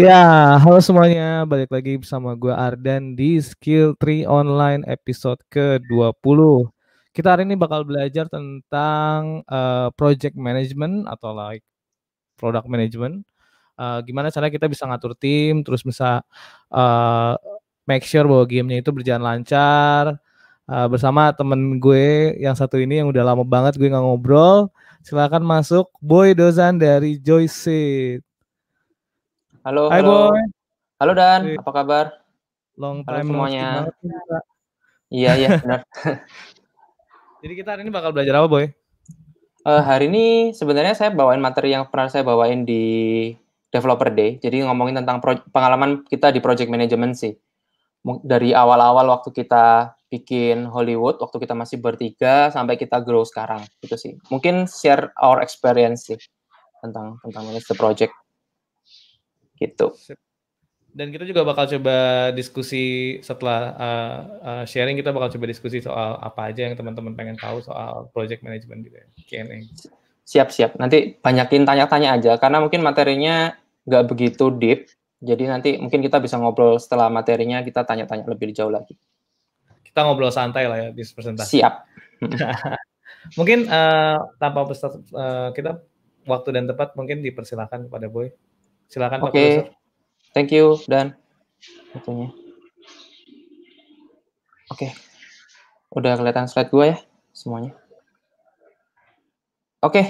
Ya, halo semuanya. Balik lagi bersama gue Ardan di Skill Tree Online episode ke-20. Kita hari ini bakal belajar tentang uh, project management atau like product management. Uh, gimana cara kita bisa ngatur tim, terus bisa uh, make sure bahwa gamenya itu berjalan lancar. Uh, bersama temen gue yang satu ini yang udah lama banget gue nggak ngobrol. Silahkan masuk Boy Dozan dari Joyseed. Halo, Hai halo. Boy. Halo Dan, apa kabar? Long time halo semuanya. Iya, iya, benar. Jadi kita hari ini bakal belajar apa, Boy? Uh, hari ini sebenarnya saya bawain materi yang pernah saya bawain di Developer Day. Jadi ngomongin tentang pengalaman kita di project management sih. Dari awal-awal waktu kita bikin Hollywood, waktu kita masih bertiga sampai kita grow sekarang gitu sih. Mungkin share our experience sih tentang tentang manage the project. Gitu. Dan kita juga bakal coba diskusi setelah uh, uh, sharing kita bakal coba diskusi soal apa aja yang teman-teman pengen tahu soal project management gitu ya. Q&A. Siap siap. Nanti banyakin tanya-tanya aja karena mungkin materinya nggak begitu deep. Jadi nanti mungkin kita bisa ngobrol setelah materinya kita tanya-tanya lebih jauh lagi. Kita ngobrol santai lah ya di presentasi. Siap. mungkin uh, tanpa peserta, uh, kita waktu dan tepat mungkin dipersilahkan kepada Boy. Silakan Oke. Okay. Thank you dan tentunya. Oke. Okay. Udah kelihatan slide gue ya semuanya. Oke. Okay.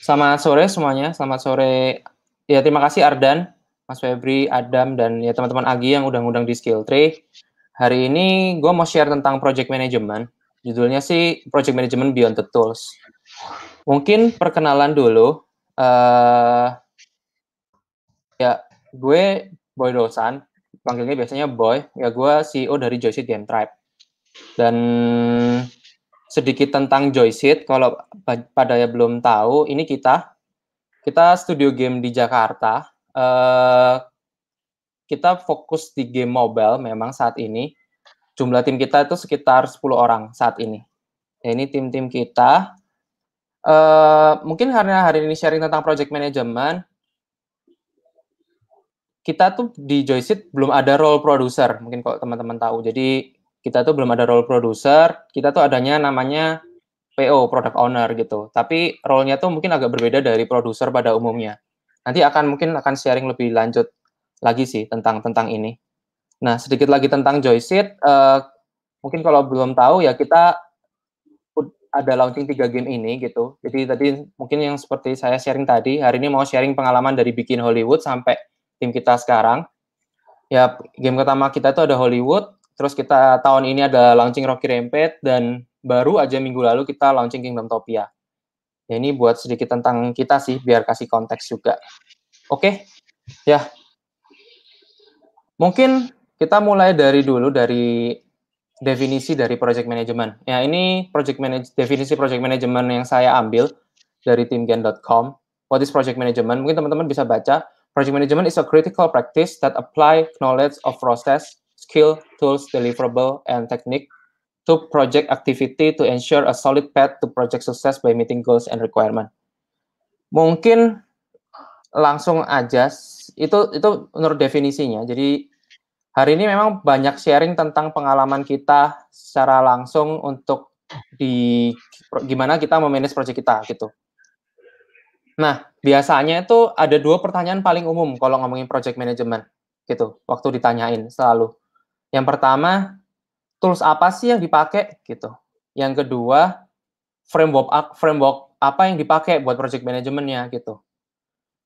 Selamat sore semuanya. Selamat sore. Ya terima kasih Ardan, Mas Febri, Adam dan ya teman-teman Agi yang udah ngundang di Skill Tree. Hari ini gue mau share tentang project management. Judulnya sih Project Management Beyond the Tools. Mungkin perkenalan dulu. Uh, Ya, gue Boy Dosan, panggilnya biasanya Boy. Ya, gue CEO dari Joyseed Game Tribe. Dan sedikit tentang Joyseed, kalau pada yang belum tahu, ini kita. Kita studio game di Jakarta. Uh, kita fokus di game mobile memang saat ini. Jumlah tim kita itu sekitar 10 orang saat ini. Ya, ini tim-tim kita. Uh, mungkin karena hari ini sharing tentang project management, kita tuh di Joyseat belum ada role producer, mungkin kalau teman-teman tahu. Jadi kita tuh belum ada role producer, kita tuh adanya namanya PO, product owner gitu. Tapi role-nya tuh mungkin agak berbeda dari produser pada umumnya. Nanti akan mungkin akan sharing lebih lanjut lagi sih tentang tentang ini. Nah, sedikit lagi tentang Joyseat, uh, eh, mungkin kalau belum tahu ya kita ada launching tiga game ini gitu. Jadi tadi mungkin yang seperti saya sharing tadi, hari ini mau sharing pengalaman dari bikin Hollywood sampai tim kita sekarang. Ya, game pertama kita itu ada Hollywood, terus kita tahun ini ada launching Rocky Rampage dan baru aja minggu lalu kita launching Kingdom Topia. Ya, ini buat sedikit tentang kita sih biar kasih konteks juga. Oke. Ya. Mungkin kita mulai dari dulu dari definisi dari project management. Ya, ini project manage definisi project management yang saya ambil dari timgen.com. What is project management? Mungkin teman-teman bisa baca Project management is a critical practice that apply knowledge of process, skill, tools, deliverable, and technique to project activity to ensure a solid path to project success by meeting goals and requirement. Mungkin langsung aja itu itu menurut definisinya. Jadi hari ini memang banyak sharing tentang pengalaman kita secara langsung untuk di gimana kita memanage project kita gitu. Nah, biasanya itu ada dua pertanyaan paling umum kalau ngomongin project management gitu, waktu ditanyain selalu. Yang pertama, tools apa sih yang dipakai gitu. Yang kedua, framework framework apa yang dipakai buat project manajemennya gitu.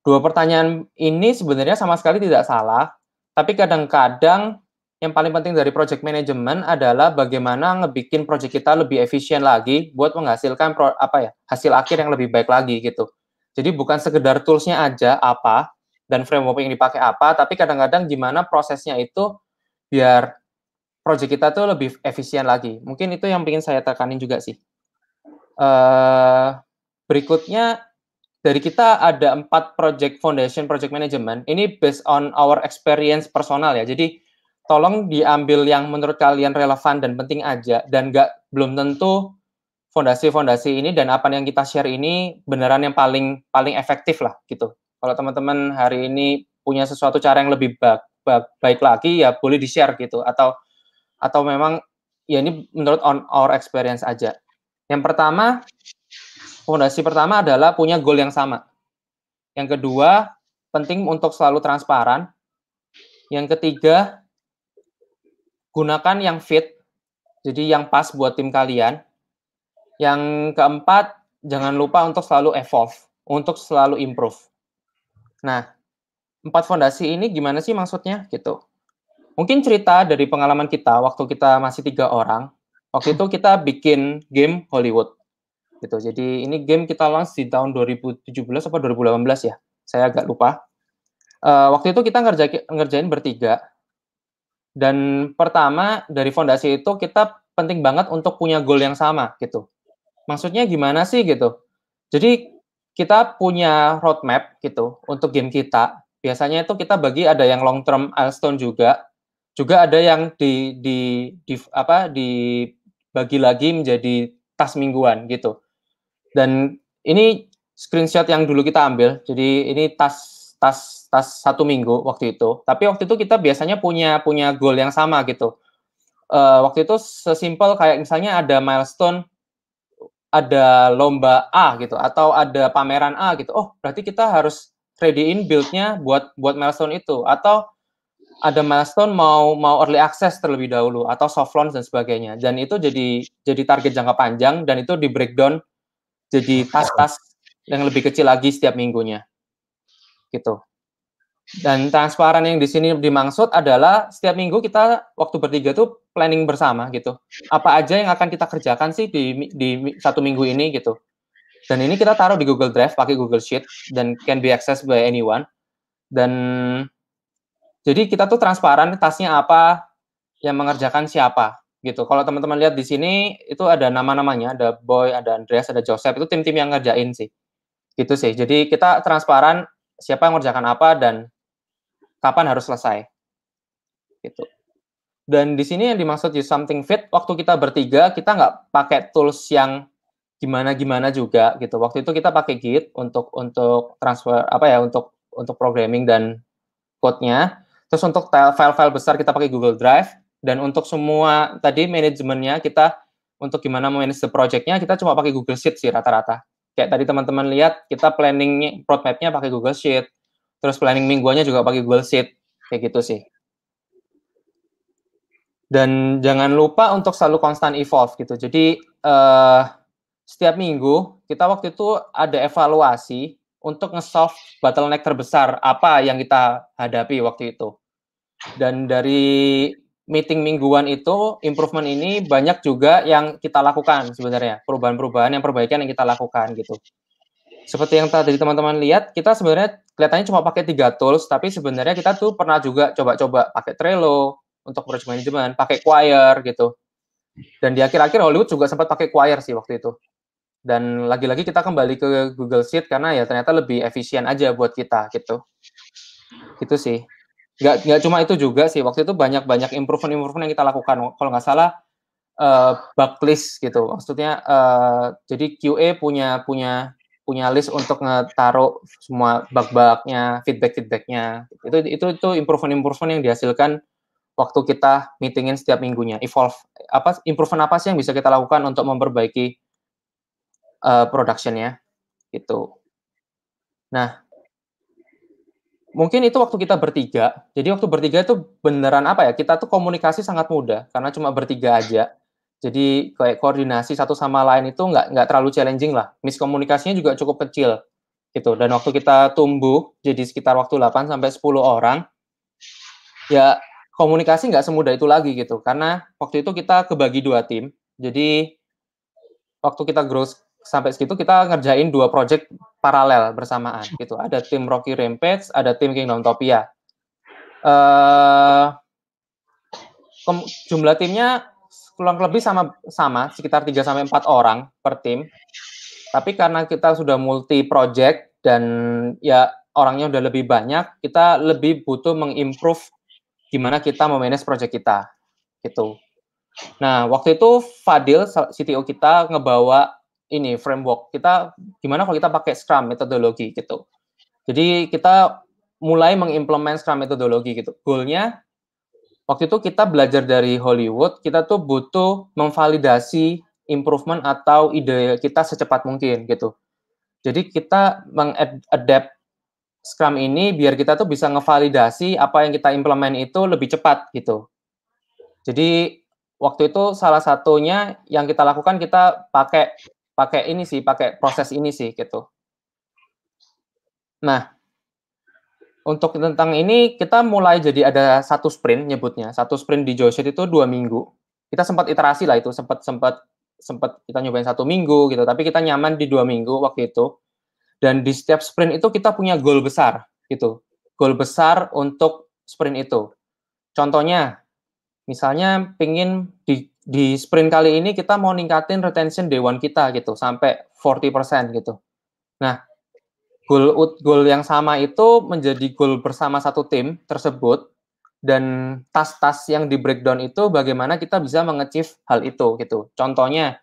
Dua pertanyaan ini sebenarnya sama sekali tidak salah, tapi kadang-kadang yang paling penting dari project management adalah bagaimana ngebikin project kita lebih efisien lagi buat menghasilkan pro, apa ya hasil akhir yang lebih baik lagi gitu. Jadi bukan sekedar toolsnya aja apa dan framework yang dipakai apa, tapi kadang-kadang gimana prosesnya itu biar project kita tuh lebih efisien lagi. Mungkin itu yang ingin saya tekanin juga sih. Uh, berikutnya dari kita ada empat project foundation, project management. Ini based on our experience personal ya. Jadi tolong diambil yang menurut kalian relevan dan penting aja dan nggak belum tentu fondasi-fondasi ini dan apa yang kita share ini beneran yang paling paling efektif lah gitu. Kalau teman-teman hari ini punya sesuatu cara yang lebih baik, baik, baik lagi ya boleh di-share gitu atau atau memang ya ini menurut on our experience aja. Yang pertama fondasi pertama adalah punya goal yang sama. Yang kedua penting untuk selalu transparan. Yang ketiga gunakan yang fit jadi yang pas buat tim kalian yang keempat, jangan lupa untuk selalu evolve, untuk selalu improve. Nah, empat fondasi ini gimana sih maksudnya gitu? Mungkin cerita dari pengalaman kita waktu kita masih tiga orang, waktu itu kita bikin game Hollywood gitu. Jadi ini game kita launch di tahun 2017 atau 2018 ya, saya agak lupa. Uh, waktu itu kita ngerjain, ngerjain bertiga. Dan pertama dari fondasi itu kita penting banget untuk punya goal yang sama gitu maksudnya gimana sih gitu. Jadi kita punya roadmap gitu untuk game kita. Biasanya itu kita bagi ada yang long term milestone juga, juga ada yang di di, di apa dibagi lagi menjadi tas mingguan gitu. Dan ini screenshot yang dulu kita ambil. Jadi ini tas tas tas satu minggu waktu itu. Tapi waktu itu kita biasanya punya punya goal yang sama gitu. Uh, waktu itu sesimpel kayak misalnya ada milestone ada lomba A gitu atau ada pameran A gitu. Oh, berarti kita harus ready-in build-nya buat buat milestone itu atau ada milestone mau mau early access terlebih dahulu atau soft launch dan sebagainya. Dan itu jadi jadi target jangka panjang dan itu di breakdown jadi task-task yang lebih kecil lagi setiap minggunya. Gitu. Dan transparan yang di sini dimaksud adalah setiap minggu kita waktu bertiga tuh planning bersama gitu. Apa aja yang akan kita kerjakan sih di di satu minggu ini gitu. Dan ini kita taruh di Google Drive pakai Google Sheet dan can be accessed by anyone. Dan jadi kita tuh transparan tasnya apa, yang mengerjakan siapa gitu. Kalau teman-teman lihat di sini itu ada nama-namanya, ada Boy, ada Andreas, ada Joseph, itu tim-tim yang ngerjain sih. Gitu sih. Jadi kita transparan siapa yang mengerjakan apa dan kapan harus selesai. Gitu. Dan di sini yang dimaksud use something fit, waktu kita bertiga kita nggak pakai tools yang gimana-gimana juga gitu. Waktu itu kita pakai Git untuk untuk transfer apa ya untuk untuk programming dan code-nya. Terus untuk file-file besar kita pakai Google Drive dan untuk semua tadi manajemennya kita untuk gimana manage the project-nya kita cuma pakai Google Sheet sih rata-rata. Kayak tadi teman-teman lihat kita planning roadmap-nya pakai Google Sheet terus planning mingguannya juga pakai Google Sheet kayak gitu sih dan jangan lupa untuk selalu konstan evolve gitu jadi uh, setiap minggu kita waktu itu ada evaluasi untuk nge-solve bottleneck terbesar apa yang kita hadapi waktu itu dan dari meeting mingguan itu improvement ini banyak juga yang kita lakukan sebenarnya perubahan-perubahan yang perbaikan yang kita lakukan gitu seperti yang tadi teman-teman lihat kita sebenarnya kelihatannya cuma pakai tiga tools, tapi sebenarnya kita tuh pernah juga coba-coba pakai Trello untuk project management, pakai Choir gitu. Dan di akhir-akhir Hollywood juga sempat pakai Choir sih waktu itu. Dan lagi-lagi kita kembali ke Google Sheet karena ya ternyata lebih efisien aja buat kita gitu. Gitu sih. Gak, gak cuma itu juga sih, waktu itu banyak-banyak improvement-improvement yang kita lakukan. Kalau nggak salah, uh, backlist gitu. Maksudnya uh, jadi QA punya punya punya list untuk ngetaruh semua bug-bugnya, feedback-feedbacknya. Itu itu itu improvement-improvement yang dihasilkan waktu kita meetingin setiap minggunya. Evolve apa improvement apa sih yang bisa kita lakukan untuk memperbaiki uh, productionnya Itu. Nah, mungkin itu waktu kita bertiga. Jadi waktu bertiga itu beneran apa ya? Kita tuh komunikasi sangat mudah karena cuma bertiga aja jadi kayak koordinasi satu sama lain itu nggak nggak terlalu challenging lah miskomunikasinya juga cukup kecil gitu dan waktu kita tumbuh jadi sekitar waktu 8 sampai 10 orang ya komunikasi nggak semudah itu lagi gitu karena waktu itu kita kebagi dua tim jadi waktu kita grow sampai segitu kita ngerjain dua project paralel bersamaan gitu ada tim Rocky Rampage ada tim Kingdom Topia uh, jumlah timnya kurang lebih sama sama sekitar 3 sampai 4 orang per tim. Tapi karena kita sudah multi project dan ya orangnya udah lebih banyak, kita lebih butuh mengimprove gimana kita memanage project kita. Gitu. Nah, waktu itu Fadil CTO kita ngebawa ini framework kita gimana kalau kita pakai Scrum metodologi gitu. Jadi kita mulai mengimplement Scrum metodologi gitu. Goalnya waktu itu kita belajar dari Hollywood, kita tuh butuh memvalidasi improvement atau ide kita secepat mungkin gitu. Jadi kita mengadapt Scrum ini biar kita tuh bisa ngevalidasi apa yang kita implement itu lebih cepat gitu. Jadi waktu itu salah satunya yang kita lakukan kita pakai pakai ini sih, pakai proses ini sih gitu. Nah, untuk tentang ini kita mulai jadi ada satu sprint nyebutnya satu sprint di Joyset itu dua minggu kita sempat iterasi lah itu sempat sempat sempat kita nyobain satu minggu gitu tapi kita nyaman di dua minggu waktu itu dan di setiap sprint itu kita punya goal besar gitu goal besar untuk sprint itu contohnya misalnya pingin di di sprint kali ini kita mau ningkatin retention day one kita gitu sampai 40% gitu nah Goal gol yang sama itu menjadi gol bersama satu tim tersebut dan tas-tas yang di breakdown itu bagaimana kita bisa mengecif hal itu gitu. Contohnya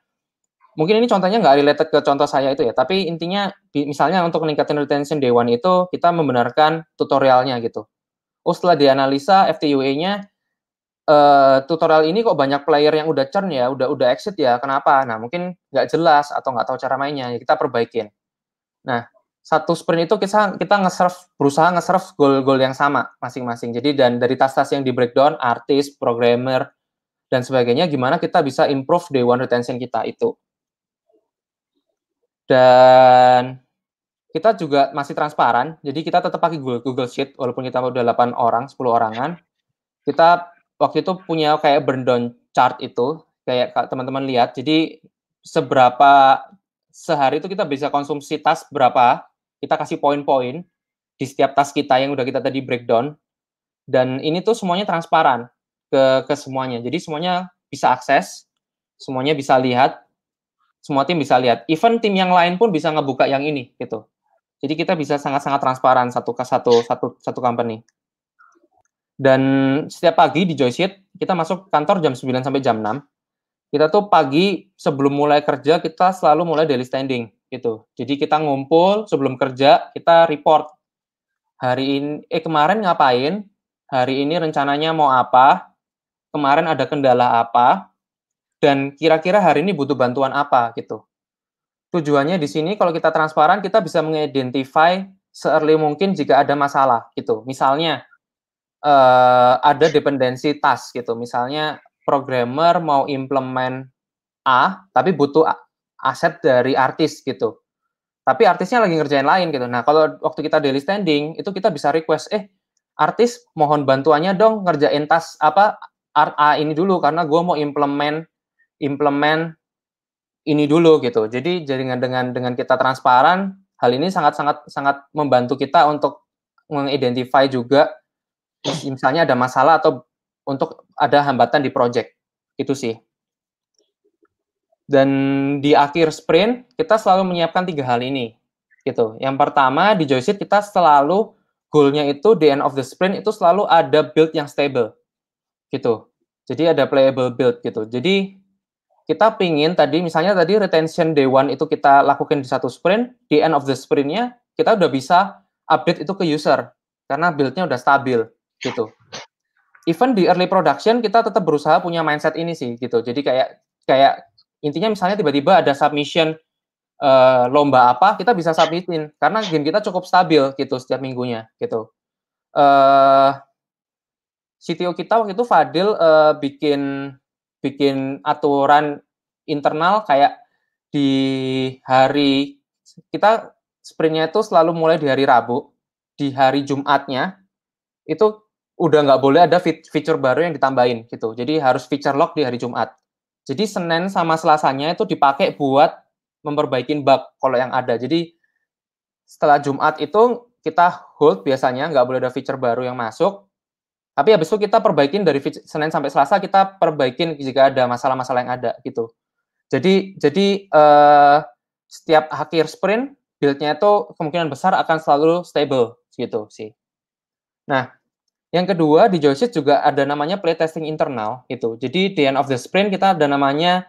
mungkin ini contohnya nggak related ke contoh saya itu ya, tapi intinya misalnya untuk meningkatkan retention day one itu kita membenarkan tutorialnya gitu. Oh setelah dianalisa FTUA-nya Uh, eh, tutorial ini kok banyak player yang udah churn ya, udah udah exit ya, kenapa? Nah mungkin nggak jelas atau nggak tahu cara mainnya, ya kita perbaikin. Nah satu sprint itu kita kita nge-serve berusaha nge-serve goal-goal yang sama masing-masing. Jadi dan dari tas-tas yang di breakdown artis, programmer dan sebagainya gimana kita bisa improve day one retention kita itu. Dan kita juga masih transparan. Jadi kita tetap pakai Google, Google Sheet walaupun kita udah 8 orang, 10 orangan. Kita waktu itu punya kayak burn down chart itu kayak teman-teman lihat. Jadi seberapa sehari itu kita bisa konsumsi tas berapa kita kasih poin-poin di setiap tas kita yang udah kita tadi breakdown dan ini tuh semuanya transparan ke ke semuanya. Jadi semuanya bisa akses, semuanya bisa lihat, semua tim bisa lihat. Even tim yang lain pun bisa ngebuka yang ini gitu. Jadi kita bisa sangat-sangat transparan satu ke satu satu satu company. Dan setiap pagi di Joyseat kita masuk kantor jam 9 sampai jam 6. Kita tuh pagi sebelum mulai kerja kita selalu mulai daily standing gitu. Jadi kita ngumpul sebelum kerja, kita report hari ini eh kemarin ngapain, hari ini rencananya mau apa, kemarin ada kendala apa, dan kira-kira hari ini butuh bantuan apa gitu. Tujuannya di sini kalau kita transparan kita bisa mengidentify se-early mungkin jika ada masalah gitu. Misalnya eh, ada dependensi task gitu. Misalnya programmer mau implement A tapi butuh aset dari artis gitu. Tapi artisnya lagi ngerjain lain gitu. Nah, kalau waktu kita daily standing itu kita bisa request eh artis mohon bantuannya dong ngerjain tas apa art A ini dulu karena gue mau implement implement ini dulu gitu. Jadi jaringan dengan dengan kita transparan hal ini sangat sangat sangat membantu kita untuk mengidentify juga misalnya ada masalah atau untuk ada hambatan di project itu sih. Dan di akhir sprint kita selalu menyiapkan tiga hal ini, gitu. Yang pertama di joystick kita selalu goalnya itu di end of the sprint itu selalu ada build yang stable, gitu. Jadi ada playable build gitu. Jadi kita pingin tadi misalnya tadi retention day one itu kita lakukan di satu sprint, di end of the sprintnya kita udah bisa update itu ke user karena buildnya udah stabil gitu. Even di early production kita tetap berusaha punya mindset ini sih gitu. Jadi kayak kayak intinya misalnya tiba-tiba ada submission uh, lomba apa kita bisa submitin karena game kita cukup stabil gitu setiap minggunya gitu uh, eh, CTO kita waktu itu Fadil uh, bikin bikin aturan internal kayak di hari kita sprintnya itu selalu mulai di hari Rabu di hari Jumatnya itu udah nggak boleh ada fitur baru yang ditambahin gitu jadi harus feature lock di hari Jumat jadi Senin sama Selasanya itu dipakai buat memperbaiki bug kalau yang ada. Jadi setelah Jumat itu kita hold biasanya, nggak boleh ada feature baru yang masuk. Tapi habis itu kita perbaikin dari Senin sampai Selasa kita perbaikin jika ada masalah-masalah yang ada gitu. Jadi jadi uh, setiap akhir sprint build-nya itu kemungkinan besar akan selalu stable gitu sih. Nah, yang kedua di Joystick juga ada namanya playtesting internal gitu. Jadi di end of the sprint kita ada namanya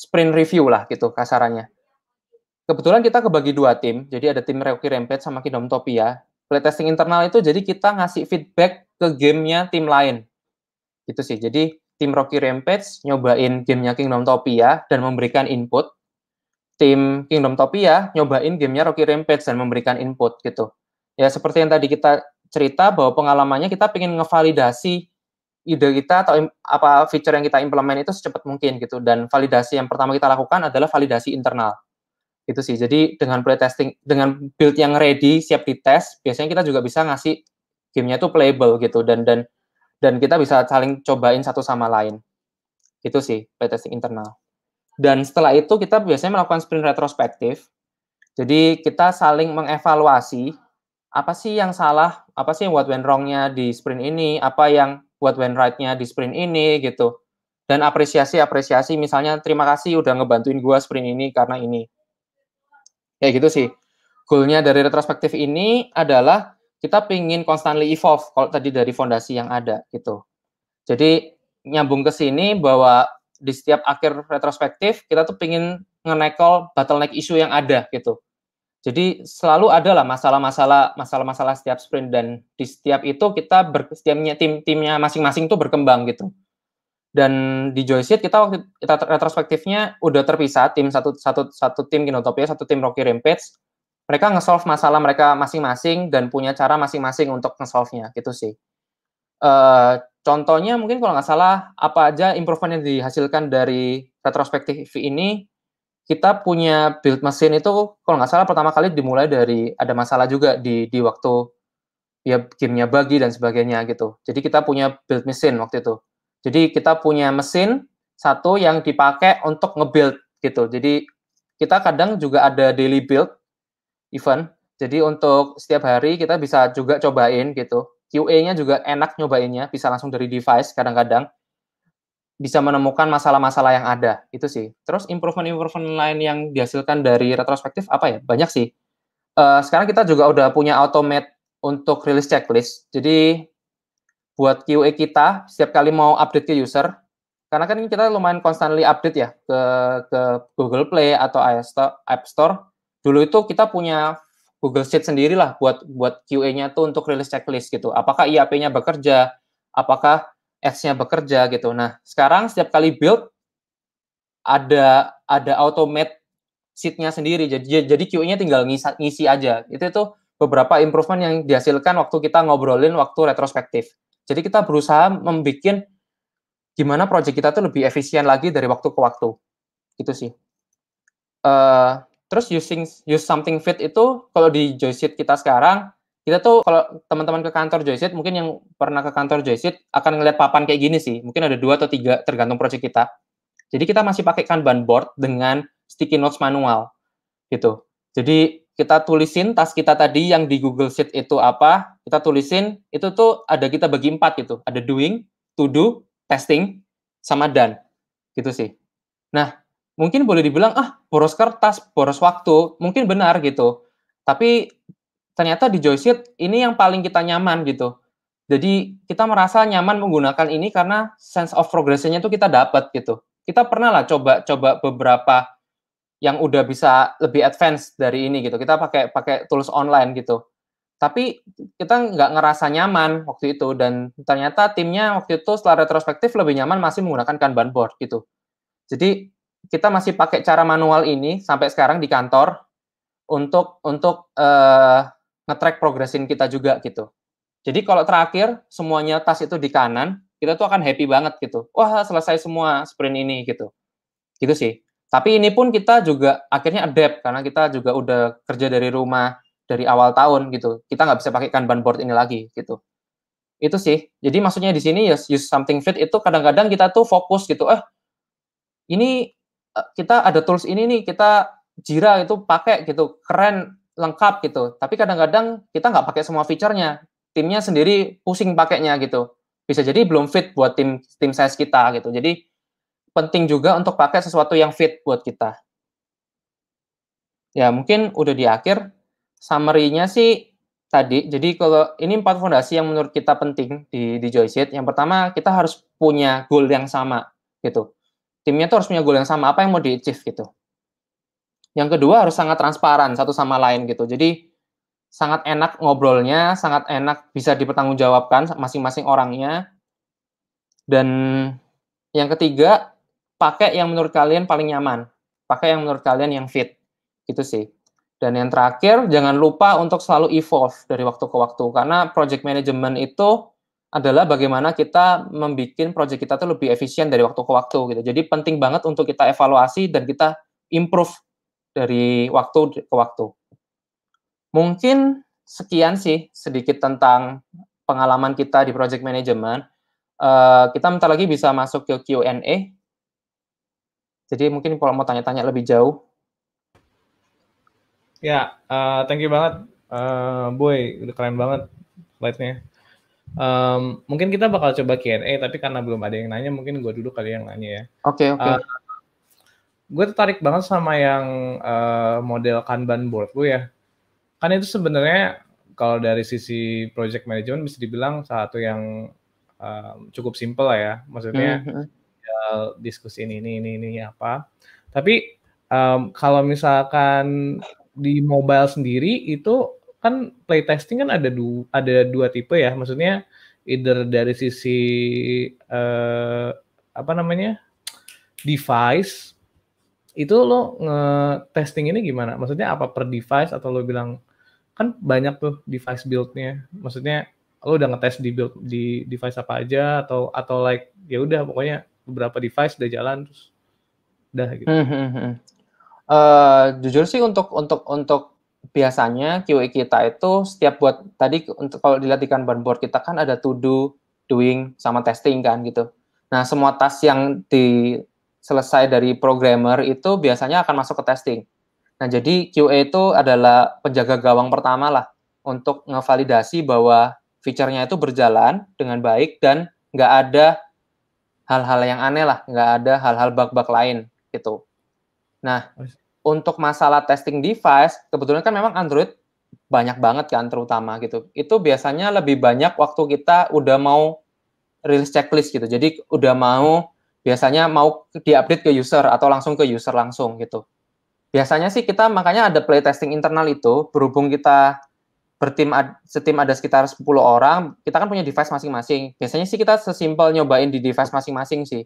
sprint review lah gitu kasarannya. Kebetulan kita kebagi dua tim. Jadi ada tim Rocky Rampage sama Kingdom Topia. Playtesting internal itu jadi kita ngasih feedback ke gamenya tim lain. Gitu sih. Jadi tim Rocky Rampage nyobain gamenya Kingdom Topia dan memberikan input. Tim Kingdom Topia nyobain gamenya Rocky Rampage dan memberikan input gitu. Ya seperti yang tadi kita cerita bahwa pengalamannya kita pengen ngevalidasi ide kita atau apa feature yang kita implement itu secepat mungkin gitu dan validasi yang pertama kita lakukan adalah validasi internal gitu sih jadi dengan playtesting dengan build yang ready siap dites biasanya kita juga bisa ngasih gamenya tuh playable gitu dan dan dan kita bisa saling cobain satu sama lain itu sih playtesting internal dan setelah itu kita biasanya melakukan sprint retrospektif jadi kita saling mengevaluasi apa sih yang salah, apa sih yang what went wrongnya di sprint ini, apa yang what went right di sprint ini gitu. Dan apresiasi-apresiasi misalnya terima kasih udah ngebantuin gua sprint ini karena ini. Kayak gitu sih. Goalnya dari retrospektif ini adalah kita pingin constantly evolve kalau tadi dari fondasi yang ada gitu. Jadi nyambung ke sini bahwa di setiap akhir retrospektif kita tuh pingin nge-nackle bottleneck issue yang ada gitu. Jadi selalu ada lah masalah-masalah masalah-masalah setiap sprint dan di setiap itu kita ber, setiapnya tim timnya masing-masing tuh berkembang gitu. Dan di Joyseat kita waktu kita retrospektifnya udah terpisah tim satu satu satu tim Kinotopia, satu tim Rocky Rampage. Mereka nge-solve masalah mereka masing-masing dan punya cara masing-masing untuk nge-solve-nya gitu sih. Uh, contohnya mungkin kalau nggak salah apa aja improvement yang dihasilkan dari retrospektif ini kita punya build mesin itu kalau nggak salah pertama kali dimulai dari ada masalah juga di di waktu ya gamenya bagi dan sebagainya gitu. Jadi kita punya build mesin waktu itu. Jadi kita punya mesin satu yang dipakai untuk nge-build gitu. Jadi kita kadang juga ada daily build event. Jadi untuk setiap hari kita bisa juga cobain gitu. QA-nya juga enak nyobainnya, bisa langsung dari device kadang-kadang bisa menemukan masalah-masalah yang ada itu sih. Terus improvement-improvement lain yang dihasilkan dari retrospektif apa ya? Banyak sih. Uh, sekarang kita juga udah punya automate untuk rilis checklist. Jadi buat QA kita setiap kali mau update ke user, karena kan kita lumayan constantly update ya ke ke Google Play atau App Store. Dulu itu kita punya Google Sheet sendirilah buat buat QA-nya tuh untuk rilis checklist gitu. Apakah IAP-nya bekerja? Apakah X-nya bekerja gitu. Nah, sekarang setiap kali build ada ada automate seatnya sendiri. Jadi jadi queue-nya tinggal ngisi, ngisi aja. Itu itu beberapa improvement yang dihasilkan waktu kita ngobrolin waktu retrospektif. Jadi kita berusaha membuat gimana project kita tuh lebih efisien lagi dari waktu ke waktu. Gitu sih. Uh, terus using use something fit itu kalau di joystick kita sekarang kita tuh kalau teman-teman ke kantor Joyset mungkin yang pernah ke kantor Joyset akan ngelihat papan kayak gini sih mungkin ada dua atau tiga tergantung proyek kita jadi kita masih pakai kanban board dengan sticky notes manual gitu jadi kita tulisin tas kita tadi yang di Google Sheet itu apa kita tulisin itu tuh ada kita bagi empat gitu ada doing to do testing sama done gitu sih nah mungkin boleh dibilang ah boros kertas boros waktu mungkin benar gitu tapi ternyata di joystick ini yang paling kita nyaman gitu. Jadi kita merasa nyaman menggunakan ini karena sense of progression-nya itu kita dapat gitu. Kita pernah lah coba-coba beberapa yang udah bisa lebih advance dari ini gitu. Kita pakai pakai tools online gitu. Tapi kita nggak ngerasa nyaman waktu itu dan ternyata timnya waktu itu setelah retrospektif lebih nyaman masih menggunakan Kanban board gitu. Jadi kita masih pakai cara manual ini sampai sekarang di kantor untuk untuk uh, nge-track progresin kita juga gitu. Jadi kalau terakhir semuanya tas itu di kanan, kita tuh akan happy banget gitu. Wah, selesai semua sprint ini gitu. Gitu sih. Tapi ini pun kita juga akhirnya adapt karena kita juga udah kerja dari rumah dari awal tahun gitu. Kita nggak bisa pakai Kanban board ini lagi gitu. Itu sih. Jadi maksudnya di sini use something fit itu kadang-kadang kita tuh fokus gitu. Eh, ini eh, kita ada tools ini nih, kita Jira itu pakai gitu. Keren lengkap gitu. Tapi kadang-kadang kita nggak pakai semua fiturnya. Timnya sendiri pusing pakainya gitu. Bisa jadi belum fit buat tim tim size kita gitu. Jadi penting juga untuk pakai sesuatu yang fit buat kita. Ya, mungkin udah di akhir summary-nya sih tadi. Jadi kalau ini empat fondasi yang menurut kita penting di di Joyseat. Yang pertama, kita harus punya goal yang sama gitu. Timnya tuh harus punya goal yang sama, apa yang mau di achieve gitu. Yang kedua harus sangat transparan satu sama lain gitu. Jadi sangat enak ngobrolnya, sangat enak bisa dipertanggungjawabkan masing-masing orangnya. Dan yang ketiga, pakai yang menurut kalian paling nyaman. Pakai yang menurut kalian yang fit. Gitu sih. Dan yang terakhir, jangan lupa untuk selalu evolve dari waktu ke waktu. Karena project management itu adalah bagaimana kita membuat project kita itu lebih efisien dari waktu ke waktu gitu. Jadi penting banget untuk kita evaluasi dan kita improve dari waktu ke waktu. Mungkin sekian sih sedikit tentang pengalaman kita di project management. Uh, kita bentar lagi bisa masuk ke Q&A. Jadi mungkin kalau mau tanya-tanya lebih jauh. Ya, uh, thank you banget, uh, Boy. Udah keren banget slide-nya. Um, mungkin kita bakal coba Q&A, tapi karena belum ada yang nanya, mungkin gue dulu kali yang nanya ya. Oke, okay, oke. Okay. Uh, gue tertarik banget sama yang uh, model Kanban board gue ya. Kan itu sebenarnya kalau dari sisi project management bisa dibilang satu yang uh, cukup simple lah ya. Maksudnya mm -hmm. hmm. diskusi ini, ini, ini, ini apa. Tapi um, kalau misalkan di mobile sendiri itu kan play testing kan ada dua ada dua tipe ya maksudnya either dari sisi uh, apa namanya device itu lo nge-testing ini gimana? Maksudnya apa per device atau lo bilang kan banyak tuh device build-nya. Maksudnya lo udah ngetest di build di device apa aja atau atau like ya udah pokoknya beberapa device udah jalan terus udah gitu. uh, jujur sih untuk untuk untuk biasanya QA kita itu setiap buat tadi untuk kalau dilihat di kanban board kita kan ada to do, doing sama testing kan gitu. Nah, semua tas yang di selesai dari programmer itu biasanya akan masuk ke testing. Nah, jadi QA itu adalah penjaga gawang pertama lah untuk ngevalidasi bahwa fiturnya itu berjalan dengan baik dan nggak ada hal-hal yang aneh lah, nggak ada hal-hal bug-bug lain gitu. Nah, untuk masalah testing device, kebetulan kan memang Android banyak banget kan terutama gitu. Itu biasanya lebih banyak waktu kita udah mau rilis checklist gitu. Jadi udah mau biasanya mau diupdate ke user atau langsung ke user langsung gitu. Biasanya sih kita makanya ada playtesting internal itu berhubung kita bertim setim ada sekitar 10 orang, kita kan punya device masing-masing. Biasanya sih kita sesimpel nyobain di device masing-masing sih.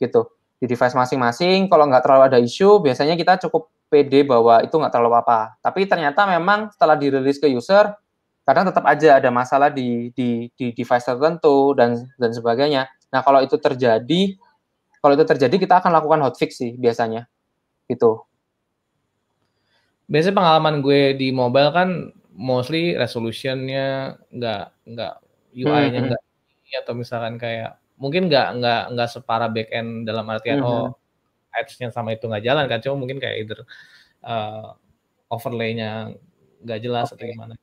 Gitu. Di device masing-masing kalau nggak terlalu ada isu, biasanya kita cukup PD bahwa itu nggak terlalu apa. Tapi ternyata memang setelah dirilis ke user, kadang tetap aja ada masalah di di di device tertentu dan dan sebagainya. Nah, kalau itu terjadi kalau itu terjadi kita akan lakukan hotfix sih biasanya gitu biasanya pengalaman gue di mobile kan mostly resolutionnya nggak nggak UI-nya nggak hmm. atau misalkan kayak mungkin nggak nggak nggak separah backend dalam artian hmm. oh apps nya sama itu nggak jalan kan cuma mungkin kayak either uh, overlay-nya nggak jelas okay. atau gimana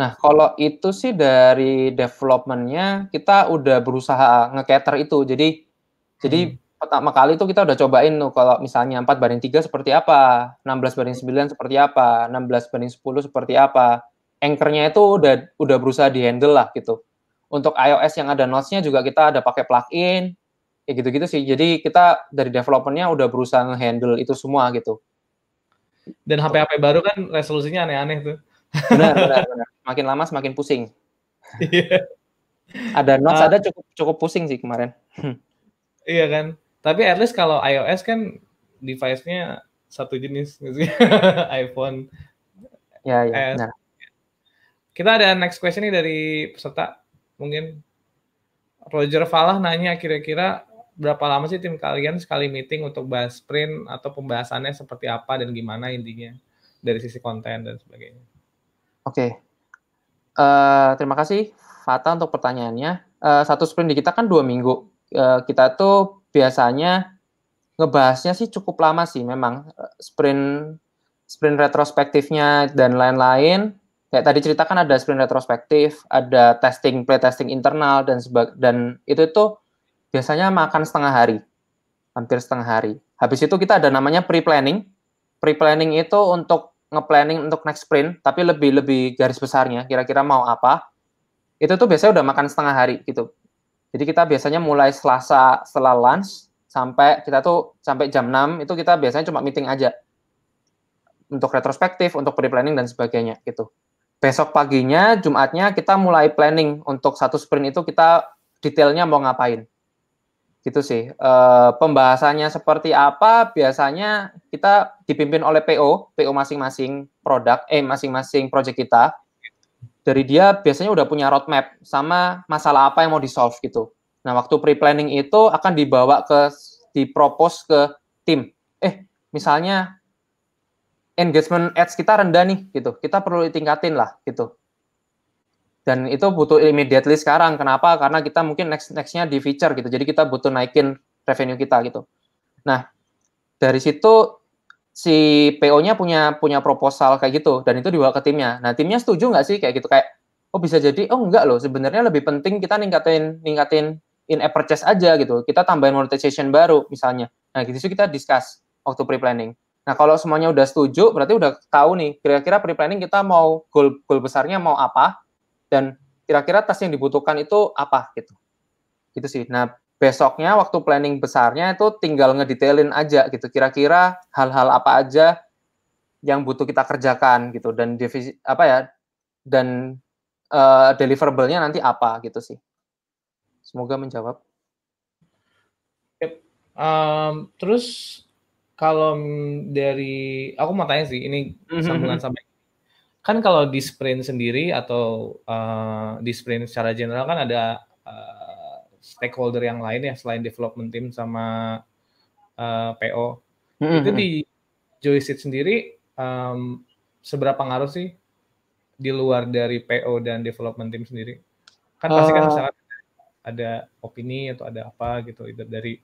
Nah, kalau itu sih dari developmentnya kita udah berusaha nge-cater itu. Jadi hmm. jadi pertama kali itu kita udah cobain tuh kalau misalnya 4 banding 3 seperti apa, 16 banding 9 seperti apa, 16 banding 10 seperti apa. Anchornya itu udah udah berusaha dihandle lah gitu. Untuk iOS yang ada notes-nya juga kita ada pakai plugin, ya gitu-gitu sih. Jadi kita dari developernya udah berusaha handle itu semua gitu. Dan HP-HP baru kan resolusinya aneh-aneh tuh. Benar, benar, benar. Makin lama semakin pusing. Iya. ada notes uh, ada cukup cukup pusing sih kemarin. iya kan? Tapi at least kalau iOS kan device-nya satu jenis iPhone. Ya, ya, ya. Kita ada next question nih dari peserta mungkin Roger Falah nanya kira-kira berapa lama sih tim kalian sekali meeting untuk bahas sprint atau pembahasannya seperti apa dan gimana intinya dari sisi konten dan sebagainya. Oke, okay. uh, eh, terima kasih Fata untuk pertanyaannya. Uh, satu sprint di kita kan dua minggu. Uh, kita tuh biasanya ngebahasnya sih cukup lama sih memang eh, sprint sprint retrospektifnya dan lain-lain. Kayak tadi ceritakan ada sprint retrospektif, ada testing testing internal dan sebag dan itu tuh biasanya makan setengah hari. Hampir setengah hari. Habis itu kita ada namanya pre-planning. Pre-planning itu untuk planning untuk next sprint tapi lebih lebih garis besarnya kira-kira mau apa. Itu tuh biasanya udah makan setengah hari gitu. Jadi kita biasanya mulai Selasa setelah lunch sampai kita tuh sampai jam 6 itu kita biasanya cuma meeting aja. Untuk retrospektif, untuk pre-planning dan sebagainya gitu. Besok paginya Jumatnya kita mulai planning untuk satu sprint itu kita detailnya mau ngapain. Gitu sih. E, pembahasannya seperti apa biasanya kita dipimpin oleh PO, PO masing-masing produk eh masing-masing project kita dari dia biasanya udah punya roadmap sama masalah apa yang mau di solve gitu. Nah, waktu pre-planning itu akan dibawa ke dipropos ke tim. Eh, misalnya engagement ads kita rendah nih gitu. Kita perlu tingkatin lah gitu. Dan itu butuh immediately sekarang. Kenapa? Karena kita mungkin next nextnya di feature gitu. Jadi kita butuh naikin revenue kita gitu. Nah, dari situ si PO-nya punya punya proposal kayak gitu dan itu dibawa ke timnya. Nah, timnya setuju nggak sih kayak gitu kayak oh bisa jadi oh enggak loh sebenarnya lebih penting kita ningkatin ningkatin in app purchase aja gitu. Kita tambahin monetization baru misalnya. Nah, gitu sih kita discuss waktu pre-planning. Nah, kalau semuanya udah setuju berarti udah tahu nih kira-kira pre-planning kita mau goal goal besarnya mau apa dan kira-kira tas yang dibutuhkan itu apa gitu. Gitu sih. Nah, besoknya waktu planning besarnya itu tinggal ngedetailin aja gitu kira-kira hal-hal apa aja yang butuh kita kerjakan gitu dan divisi apa ya dan uh, deliverable-nya nanti apa gitu sih semoga menjawab yep. um, terus kalau dari aku mau tanya sih ini mhm, sambungan mhm. sampai kan kalau di sprint sendiri atau uh, di sprint secara general kan ada uh, stakeholder yang lain ya selain development team sama uh, eh, PO. Mm-hmm. Itu hmm, di hmm. Joyseed sendiri um, seberapa ngaruh sih di luar dari PO dan development team sendiri? Kan pasti kan uh, misalnya ada opini atau ada apa gitu either dari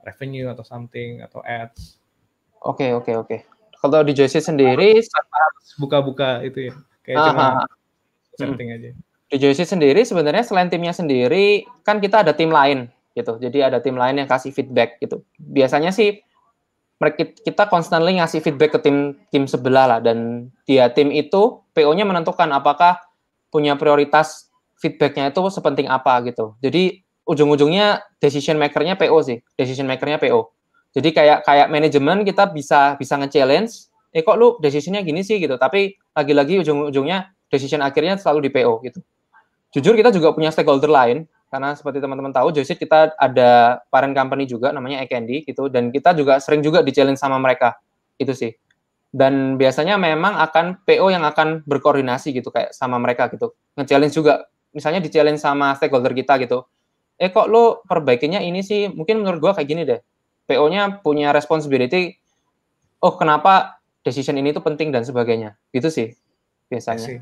revenue atau something atau ads. Oke, okay, oke, okay, oke. Okay. Kalau di Joyseed sendiri buka-buka itu ya. Kayak uh, cuma ah, ah. setting uh, aja di JC sendiri sebenarnya selain timnya sendiri kan kita ada tim lain gitu. Jadi ada tim lain yang kasih feedback gitu. Biasanya sih mereka kita constantly ngasih feedback ke tim tim sebelah lah dan dia tim itu PO-nya menentukan apakah punya prioritas feedbacknya itu sepenting apa gitu. Jadi ujung-ujungnya decision makernya PO sih, decision makernya PO. Jadi kayak kayak manajemen kita bisa bisa nge-challenge, eh kok lu decisionnya gini sih gitu. Tapi lagi-lagi ujung-ujungnya decision akhirnya selalu di PO gitu jujur kita juga punya stakeholder lain karena seperti teman-teman tahu Joyce kita ada parent company juga namanya Ekendi gitu dan kita juga sering juga di challenge sama mereka itu sih dan biasanya memang akan PO yang akan berkoordinasi gitu kayak sama mereka gitu nge-challenge juga misalnya di challenge sama stakeholder kita gitu eh kok lo perbaikinya ini sih mungkin menurut gua kayak gini deh PO-nya punya responsibility oh kenapa decision ini tuh penting dan sebagainya gitu sih biasanya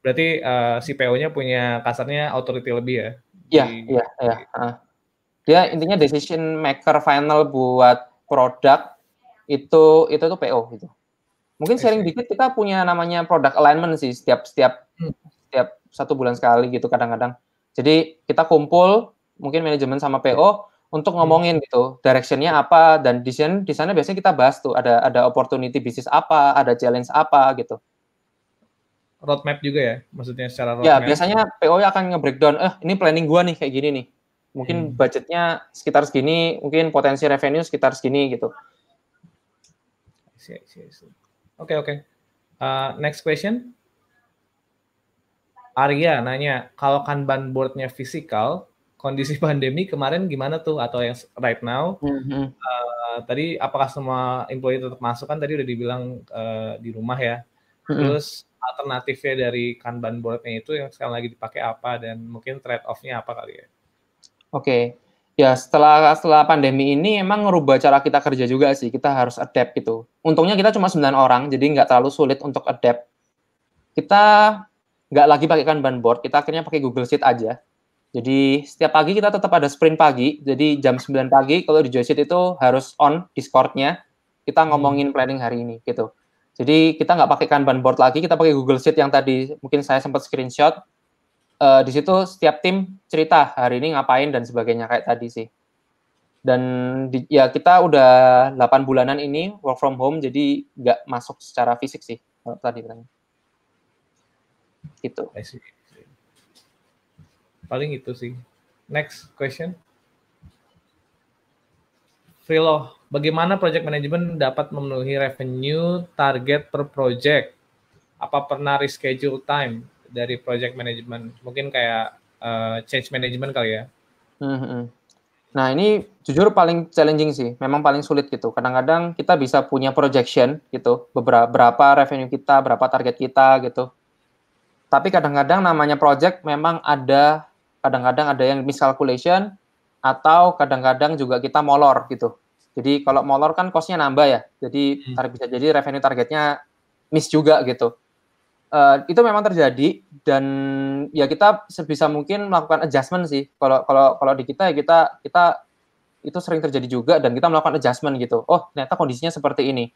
Berarti uh, si PO-nya punya kasarnya authority lebih ya? Iya, iya, iya. Dia intinya decision maker final buat produk itu itu tuh PO gitu. Mungkin sharing dikit kita punya namanya product alignment sih setiap setiap hmm. setiap satu bulan sekali gitu kadang-kadang. Jadi kita kumpul mungkin manajemen sama PO untuk hmm. ngomongin gitu directionnya apa dan di sana di sana biasanya kita bahas tuh ada ada opportunity bisnis apa ada challenge apa gitu roadmap juga ya, maksudnya secara ya, roadmap. Ya, biasanya PO e akan nge-breakdown, eh ini planning gua nih kayak gini nih. Mungkin hmm. budgetnya sekitar segini, mungkin potensi revenue sekitar segini gitu. Oke, okay, oke. Okay. Uh, next question. Arya nanya, kalau kanban boardnya fisikal, kondisi pandemi kemarin gimana tuh atau yang right now? Mm-hmm. Uh, tadi apakah semua employee tetap masuk kan? Tadi udah dibilang uh, di rumah ya. Mm-hmm. Terus alternatifnya dari Kanban boardnya itu yang sekarang lagi dipakai apa dan mungkin trade off-nya apa kali ya? Oke. Okay. Ya, setelah setelah pandemi ini emang ngerubah cara kita kerja juga sih. Kita harus adapt gitu. Untungnya kita cuma 9 orang, jadi nggak terlalu sulit untuk adapt. Kita nggak lagi pakai Kanban board, kita akhirnya pakai Google Sheet aja. Jadi setiap pagi kita tetap ada sprint pagi. Jadi jam 9 pagi kalau di Sheet itu harus on Discord-nya. Kita ngomongin hmm. planning hari ini gitu. Jadi kita nggak pakai Kanban board lagi, kita pakai Google Sheet yang tadi mungkin saya sempat screenshot. Uh, di situ setiap tim cerita hari ini ngapain dan sebagainya kayak tadi sih. Dan di, ya kita udah 8 bulanan ini work from home jadi nggak masuk secara fisik sih kalau tadi tanya. Gitu. Paling itu sih. Next question. Frilo, bagaimana project management dapat memenuhi revenue target per project? Apa pernah reschedule time dari project management? Mungkin kayak uh, change management kali ya? Mm-hmm. Nah ini jujur paling challenging sih, memang paling sulit gitu. Kadang-kadang kita bisa punya projection gitu, beberapa berapa revenue kita, berapa target kita gitu. Tapi kadang-kadang namanya project memang ada, kadang-kadang ada yang miscalculation, atau kadang-kadang juga kita molor gitu. Jadi kalau molor kan kosnya nambah ya. Jadi hmm. tar bisa jadi revenue targetnya miss juga gitu. Uh, itu memang terjadi dan ya kita sebisa mungkin melakukan adjustment sih. Kalau kalau kalau di kita ya kita kita itu sering terjadi juga dan kita melakukan adjustment gitu. Oh, ternyata kondisinya seperti ini.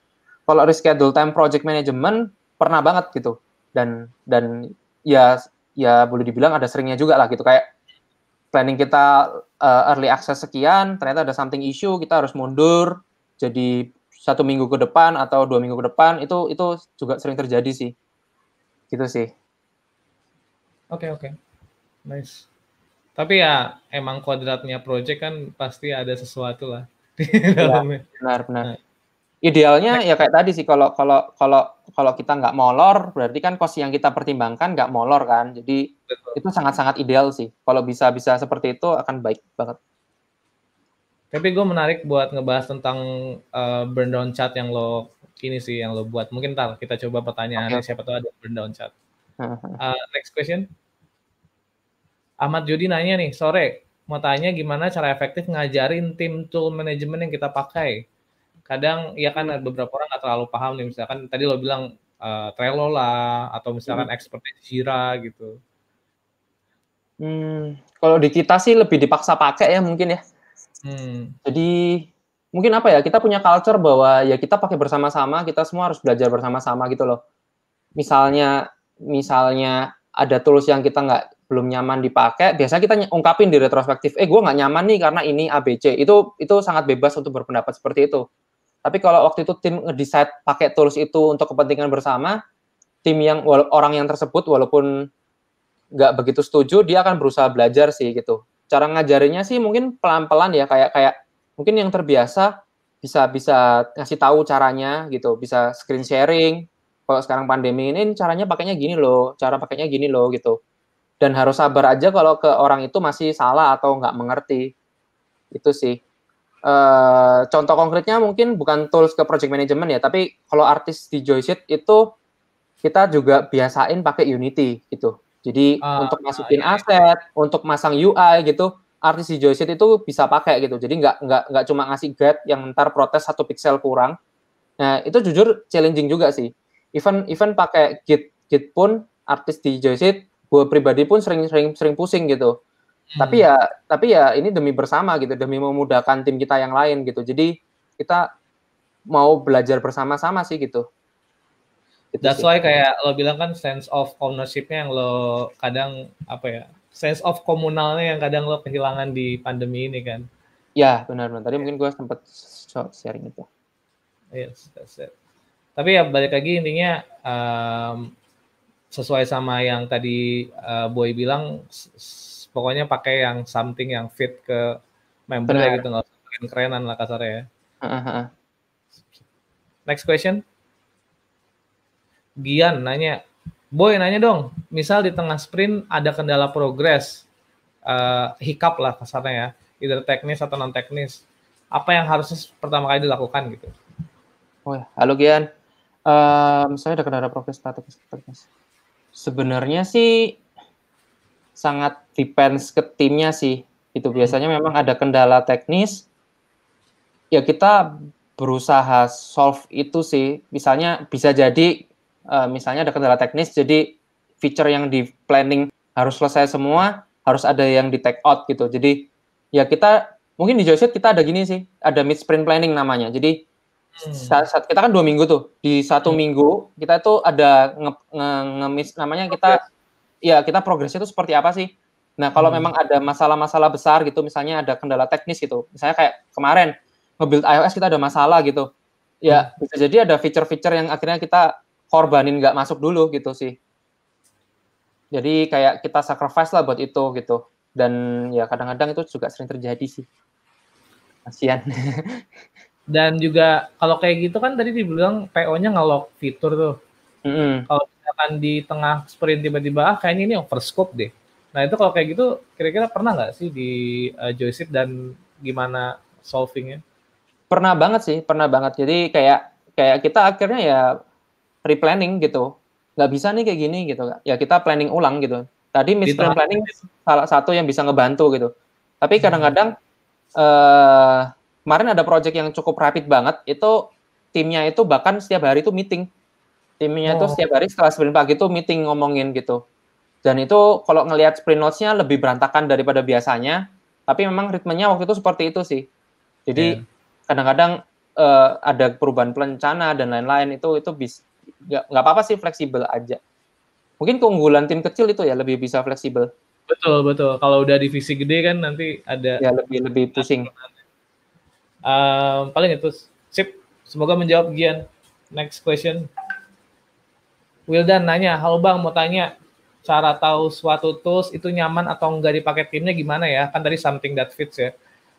Kalau reschedule time project management pernah banget gitu. Dan dan ya ya boleh dibilang ada seringnya juga lah gitu kayak planning kita uh, early access sekian, ternyata ada something issue, kita harus mundur jadi satu minggu ke depan atau dua minggu ke depan itu itu juga sering terjadi sih, gitu sih. Oke okay, oke, okay. nice. Tapi ya emang kuadratnya project kan pasti ada sesuatu lah ya, Benar benar. Nah Idealnya ya kayak tadi sih kalau kalau kalau kalau kita nggak molor berarti kan kos yang kita pertimbangkan nggak molor kan. Jadi Betul. itu sangat-sangat ideal sih. Kalau bisa bisa seperti itu akan baik banget. Tapi gue menarik buat ngebahas tentang uh, burn down chat yang lo ini sih yang lo buat. Mungkin ntar kita coba pertanyaan okay. siapa tuh ada burn down chat. Uh, eh, next question. Ahmad Jody nanya nih, sore mau tanya gimana cara efektif ngajarin tim tool management yang kita pakai kadang ya kan beberapa orang nggak terlalu paham nih misalkan tadi lo bilang uh, Trello lah atau misalkan hmm. expert Jira gitu. Hmm, kalau di kita sih lebih dipaksa pakai ya mungkin ya. Hmm. Jadi mungkin apa ya kita punya culture bahwa ya kita pakai bersama-sama kita semua harus belajar bersama-sama gitu loh. Misalnya misalnya ada tools yang kita nggak belum nyaman dipakai, biasanya kita ungkapin di retrospektif, eh gue nggak nyaman nih karena ini ABC. Itu itu sangat bebas untuk berpendapat seperti itu. Tapi kalau waktu itu tim ngedesain pakai tools itu untuk kepentingan bersama, tim yang orang yang tersebut walaupun nggak begitu setuju, dia akan berusaha belajar sih gitu. Cara ngajarinya sih mungkin pelan-pelan ya kayak kayak mungkin yang terbiasa bisa bisa ngasih tahu caranya gitu, bisa screen sharing. Kalau sekarang pandemi ini, ini caranya pakainya gini loh, cara pakainya gini loh gitu. Dan harus sabar aja kalau ke orang itu masih salah atau nggak mengerti. Itu sih. Uh, contoh konkretnya mungkin bukan tools ke project management ya, tapi kalau artis di Joysheet itu kita juga biasain pakai Unity gitu. Jadi uh, untuk masukin uh, iya, aset, iya. aset, untuk masang UI gitu, artis di Joysheet itu bisa pakai gitu. Jadi nggak nggak nggak cuma ngasih guide yang ntar protes satu pixel kurang. Nah itu jujur challenging juga sih. Even even pakai Git Git pun artis di Joysheet, gue pribadi pun sering sering sering pusing gitu Hmm. Tapi ya tapi ya ini demi bersama gitu, demi memudahkan tim kita yang lain gitu. Jadi kita mau belajar bersama-sama sih gitu. itu That's sih. why kayak lo bilang kan sense of ownership-nya yang lo kadang apa ya? Sense of komunalnya yang kadang lo kehilangan di pandemi ini kan. Ya, benar-benar. Tadi mungkin gue sempat sharing itu. Yes, that's it. Tapi ya balik lagi intinya um, sesuai sama yang tadi uh, Boy bilang pokoknya pakai yang something yang fit ke member Benar. gitu nggak keren kerenan lah kasarnya ya. Next question. Gian nanya, Boy nanya dong, misal di tengah sprint ada kendala progres, uh, hiccup lah kasarnya ya, either teknis atau non teknis, apa yang harus pertama kali dilakukan gitu? oh, halo Gian, uh, saya ada kendala progres teknis. Sebenarnya sih sangat depends ke timnya sih. Itu hmm. biasanya memang ada kendala teknis ya kita berusaha solve itu sih. Misalnya bisa jadi uh, misalnya ada kendala teknis jadi feature yang di planning harus selesai semua, harus ada yang di take out gitu. Jadi ya kita mungkin di Joyset kita ada gini sih, ada mid sprint planning namanya. Jadi hmm. saat, saat kita kan dua minggu tuh, di satu hmm. minggu kita itu ada nge, nge, nge, nge namanya kita okay ya kita progresnya itu seperti apa sih? Nah, kalau hmm. memang ada masalah-masalah besar gitu, misalnya ada kendala teknis gitu. Misalnya kayak kemarin nge iOS kita ada masalah gitu. Ya, hmm. bisa jadi ada feature-feature yang akhirnya kita korbanin nggak masuk dulu gitu sih. Jadi kayak kita sacrifice lah buat itu gitu. Dan ya kadang-kadang itu juga sering terjadi sih. Kasian. Dan juga kalau kayak gitu kan tadi dibilang PO-nya ngelock fitur tuh. Mm -hmm. Kalau misalkan di tengah sprint tiba-tiba ah kayaknya ini overscope deh. Nah itu kalau kayak gitu kira-kira pernah nggak sih di uh, joystick dan gimana solvingnya? Pernah banget sih, pernah banget. Jadi kayak kayak kita akhirnya ya replanning gitu. Nggak bisa nih kayak gini gitu. Ya kita planning ulang gitu. Tadi misalnya planning gitu. salah satu yang bisa ngebantu gitu. Tapi hmm. kadang-kadang hmm. kemarin ada project yang cukup rapid banget itu timnya itu bahkan setiap hari itu meeting timnya itu oh. setiap hari setelah sprint pagi itu meeting ngomongin gitu dan itu kalau ngelihat sprint notes-nya lebih berantakan daripada biasanya tapi memang ritmenya waktu itu seperti itu sih jadi iya. kadang-kadang yeah. uh, ada perubahan rencana dan lain-lain itu itu bisa nggak apa-apa sih fleksibel aja mungkin keunggulan tim kecil itu ya lebih bisa fleksibel betul betul kalau udah divisi gede kan nanti ada ya lebih lebih pusing um, paling itu sip semoga menjawab Gian next question Wildan nanya, halo bang mau tanya cara tahu suatu tools itu nyaman atau enggak dipakai timnya gimana ya? Kan tadi something that fits ya.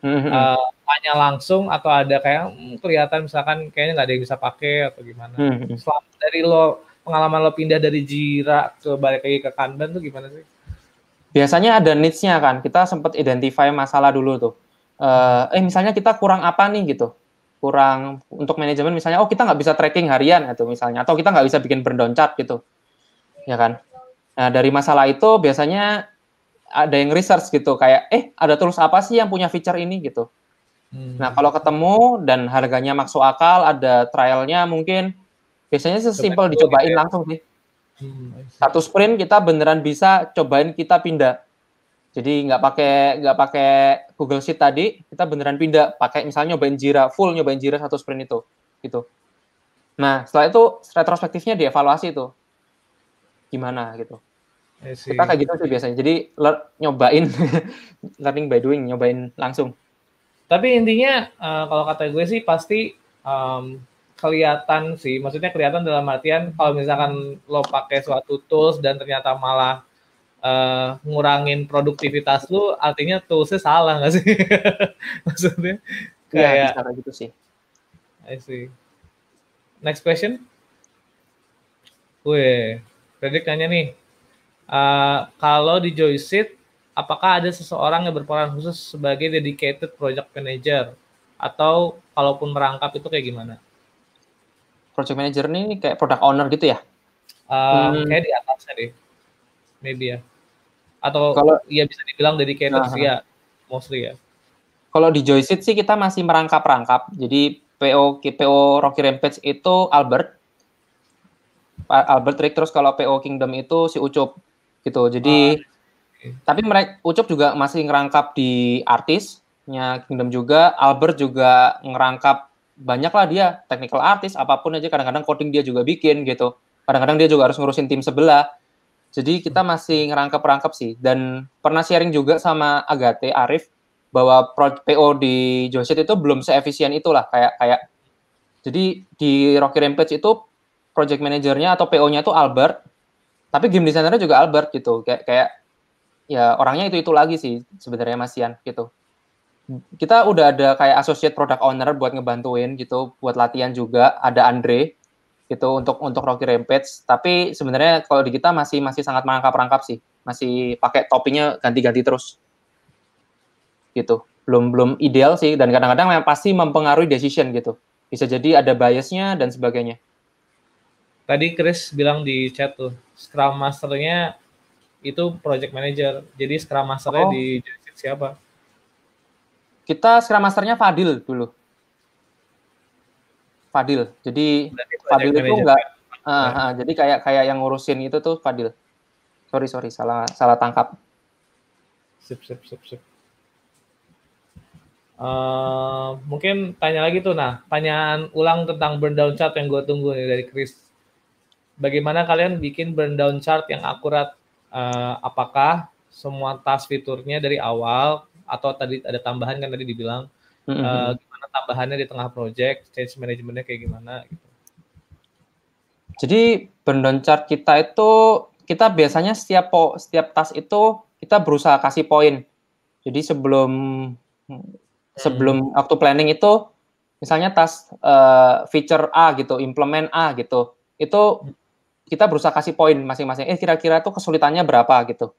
Uh, tanya langsung atau ada kayak hmm, kelihatan misalkan kayaknya nggak ada yang bisa pakai atau gimana? hmm Selama dari lo pengalaman lo pindah dari Jira ke balik lagi ke Kanban tuh gimana sih? Biasanya ada needs-nya kan. Kita sempat identify masalah dulu tuh. Uh, eh misalnya kita kurang apa nih gitu kurang untuk manajemen misalnya oh kita nggak bisa tracking harian atau gitu misalnya atau kita nggak bisa bikin burn chart gitu ya kan nah dari masalah itu biasanya ada yang research gitu kayak eh ada tools apa sih yang punya feature ini gitu hmm. nah kalau ketemu dan harganya maksud akal ada trialnya mungkin biasanya sesimpel dicobain ya. langsung sih hmm, satu sprint kita beneran bisa cobain kita pindah jadi nggak pakai nggak pakai Google Sheet tadi, kita beneran pindah pakai misalnya nyobain Jira full, nyobain Jira satu sprint itu, gitu. Nah setelah itu retrospektifnya dievaluasi itu gimana gitu. Kita kayak gitu sih biasanya. Jadi le- nyobain learning by doing, nyobain langsung. Tapi intinya uh, kalau kata gue sih pasti um, kelihatan sih. Maksudnya kelihatan dalam artian kalau misalkan lo pakai suatu tools dan ternyata malah uh, ngurangin produktivitas lu artinya toolsnya salah nggak sih maksudnya iya, kayak ya, gitu sih I see next question Wih, Fredrik nanya nih, uh, kalau di Joyseed, apakah ada seseorang yang berperan khusus sebagai dedicated project manager? Atau kalaupun merangkap itu kayak gimana? Project manager ini kayak product owner gitu ya? Uh, hmm. Kayak di atasnya deh, maybe ya atau kalau ya bisa dibilang kayak uh-huh. ya mostly ya. Kalau di joy sih kita masih merangkap-rangkap. Jadi PO PO Rocky Rampage itu Albert Albert Rick terus kalau PO Kingdom itu si Ucup gitu. Jadi uh, ah, okay. tapi mereka Ucup juga masih ngerangkap di artisnya Kingdom juga, Albert juga ngerangkap banyak lah dia technical artist apapun aja kadang-kadang coding dia juga bikin gitu. Kadang-kadang dia juga harus ngurusin tim sebelah jadi kita masih ngerangkap-rangkap sih dan pernah sharing juga sama Agate Arif bahwa PO di Joset itu belum seefisien itulah kayak kayak jadi di Rocky Rampage itu project manajernya atau PO-nya itu Albert tapi game designernya juga Albert gitu kayak kayak ya orangnya itu itu lagi sih sebenarnya Masian gitu kita udah ada kayak associate product owner buat ngebantuin gitu buat latihan juga ada Andre gitu untuk untuk Rocky Rampage. Tapi sebenarnya kalau di kita masih masih sangat merangkap-rangkap sih, masih pakai topinya ganti-ganti terus, gitu. Belum belum ideal sih dan kadang-kadang memang pasti mempengaruhi decision gitu. Bisa jadi ada biasnya dan sebagainya. Tadi Chris bilang di chat tuh, Scrum Masternya itu Project Manager. Jadi Scrum Masternya oh. di siapa? Kita Scrum Masternya Fadil dulu. Fadil. Jadi Berarti Fadil itu enggak uh, ah, uh, ah, uh, jadi kayak kayak yang ngurusin itu tuh Fadil. Sorry sorry salah salah tangkap. Sip sip sip sip. Uh, mungkin tanya lagi tuh nah tanyaan ulang tentang burn down chart yang gue tunggu nih dari Chris bagaimana kalian bikin burn down chart yang akurat uh, apakah semua tas fiturnya dari awal atau tadi ada tambahan kan tadi dibilang uh, tambahannya di tengah project, change managementnya kayak gimana gitu. Jadi burn chart kita itu kita biasanya setiap po, setiap tas itu kita berusaha kasih poin. Jadi sebelum hmm. sebelum waktu planning itu misalnya tas uh, feature A gitu, implement A gitu. Itu kita berusaha kasih poin masing-masing. Eh kira-kira itu kesulitannya berapa gitu.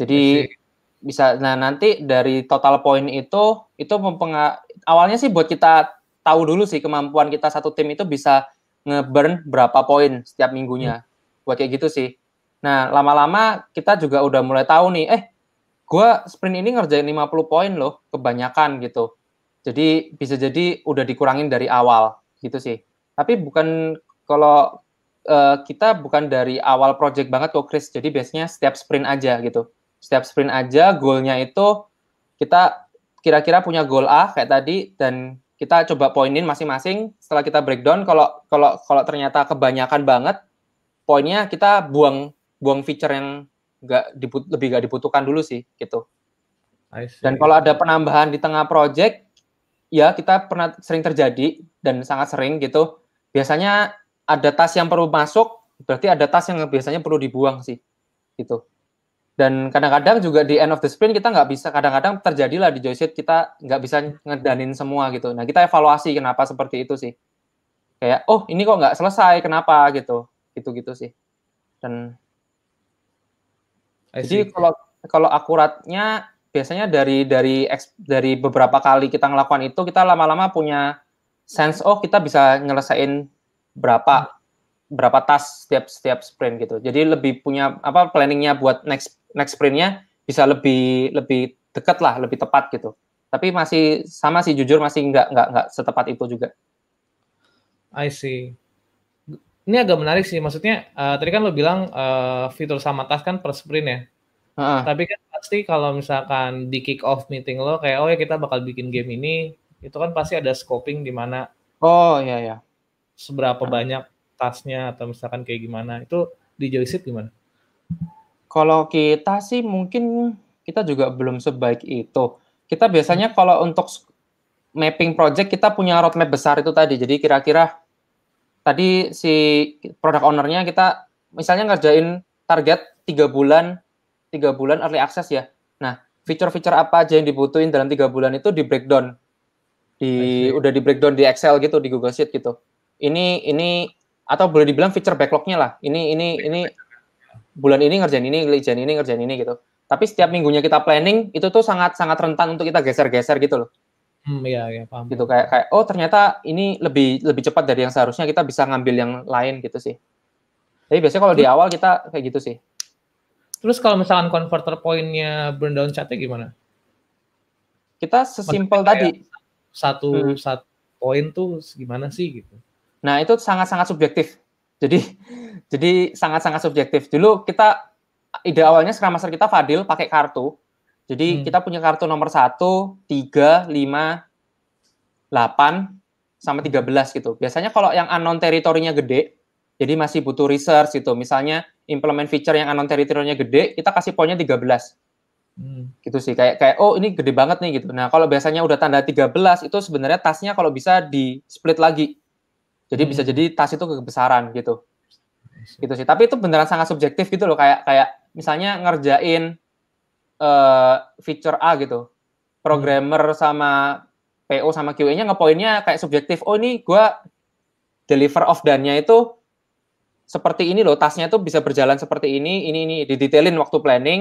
Jadi Masih bisa nah nanti dari total poin itu itu mempengaruhi awalnya sih buat kita tahu dulu sih kemampuan kita satu tim itu bisa ngeburn berapa poin setiap minggunya hmm. buat kayak gitu sih nah lama-lama kita juga udah mulai tahu nih eh gue sprint ini ngerjain 50 poin loh kebanyakan gitu jadi bisa jadi udah dikurangin dari awal gitu sih tapi bukan kalau uh, kita bukan dari awal project banget kok Chris jadi biasanya setiap sprint aja gitu setiap sprint aja goalnya itu kita kira-kira punya goal A kayak tadi dan kita coba poinin masing-masing setelah kita breakdown kalau kalau kalau ternyata kebanyakan banget poinnya kita buang buang feature yang nggak lebih gak dibutuhkan dulu sih gitu dan kalau ada penambahan di tengah project ya kita pernah sering terjadi dan sangat sering gitu biasanya ada tas yang perlu masuk berarti ada tas yang biasanya perlu dibuang sih gitu dan kadang-kadang juga di end of the sprint kita nggak bisa kadang-kadang terjadilah di joystick kita nggak bisa ngedanin semua gitu nah kita evaluasi kenapa seperti itu sih kayak oh ini kok nggak selesai kenapa gitu gitu gitu sih dan jadi kalau kalau akuratnya biasanya dari dari dari beberapa kali kita ngelakukan itu kita lama-lama punya sense oh kita bisa nyelesain berapa berapa tas setiap setiap sprint gitu. Jadi lebih punya apa planningnya buat next next sprintnya bisa lebih lebih dekat lah, lebih tepat gitu. Tapi masih sama sih jujur masih nggak nggak nggak setepat itu juga. I see. Ini agak menarik sih, maksudnya uh, tadi kan lo bilang uh, fitur sama tas kan per sprint ya. Uh-huh. Tapi kan pasti kalau misalkan di kick off meeting lo kayak oh ya kita bakal bikin game ini, itu kan pasti ada scoping di mana. Oh ya ya. Seberapa uh-huh. banyak tasnya atau misalkan kayak gimana itu di Joyseat gimana? Kalau kita sih mungkin kita juga belum sebaik itu. Kita biasanya kalau untuk mapping project kita punya roadmap besar itu tadi. Jadi kira-kira tadi si product ownernya kita misalnya ngerjain target tiga bulan, tiga bulan early access ya. Nah, fitur-fitur apa aja yang dibutuhin dalam tiga bulan itu di breakdown, di udah di breakdown di Excel gitu, di Google Sheet gitu. Ini ini atau boleh dibilang feature backlognya lah ini ini ini ya. bulan ini ngerjain ini ngerjain ini ngerjain ini gitu tapi setiap minggunya kita planning itu tuh sangat sangat rentan untuk kita geser-geser gitu loh hmm, iya iya paham gitu kayak kayak oh ternyata ini lebih lebih cepat dari yang seharusnya kita bisa ngambil yang lain gitu sih jadi biasanya kalau di awal kita kayak gitu sih terus kalau misalkan converter pointnya burn down chatnya gimana kita sesimpel tadi satu hmm. satu poin tuh gimana sih gitu Nah, itu sangat-sangat subjektif. Jadi jadi sangat-sangat subjektif. Dulu kita ide awalnya Scrum Master kita Fadil pakai kartu. Jadi hmm. kita punya kartu nomor 1, 3, 5, 8 sama 13 gitu. Biasanya kalau yang unknown teritorinya gede, jadi masih butuh research gitu. Misalnya implement feature yang unknown teritorinya gede, kita kasih poinnya 13. Hmm. Gitu sih kayak kayak oh ini gede banget nih gitu. Nah, kalau biasanya udah tanda 13 itu sebenarnya tasnya kalau bisa di split lagi jadi bisa jadi tas itu kebesaran gitu. Gitu sih. Tapi itu beneran sangat subjektif gitu loh kayak kayak misalnya ngerjain uh, feature A gitu. Programmer sama PO sama QA-nya ngepoinnya kayak subjektif. Oh ini gua deliver of done-nya itu seperti ini loh, tasnya tuh bisa berjalan seperti ini, ini, ini, di didetailin waktu planning.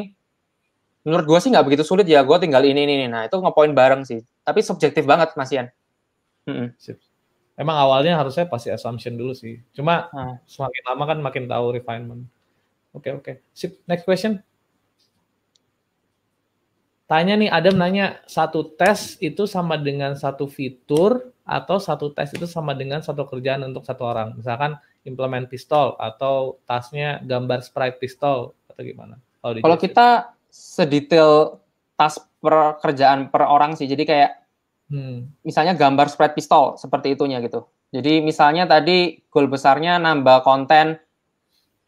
Menurut gue sih nggak begitu sulit ya, gue tinggal ini, ini, Nah, itu ngepoin bareng sih. Tapi subjektif banget, Mas Ian. -hmm. Sip, emang awalnya harusnya pasti assumption dulu sih. Cuma nah. semakin lama kan makin tahu refinement. Oke okay, oke. Okay. Sip. Next question. Tanya nih Adam nanya satu tes itu sama dengan satu fitur atau satu tes itu sama dengan satu kerjaan untuk satu orang. Misalkan implement pistol atau tasnya gambar sprite pistol atau gimana? Kalau, kita sedetail tas per kerjaan per orang sih. Jadi kayak Hmm. Misalnya gambar spread pistol seperti itunya gitu. Jadi misalnya tadi goal besarnya nambah konten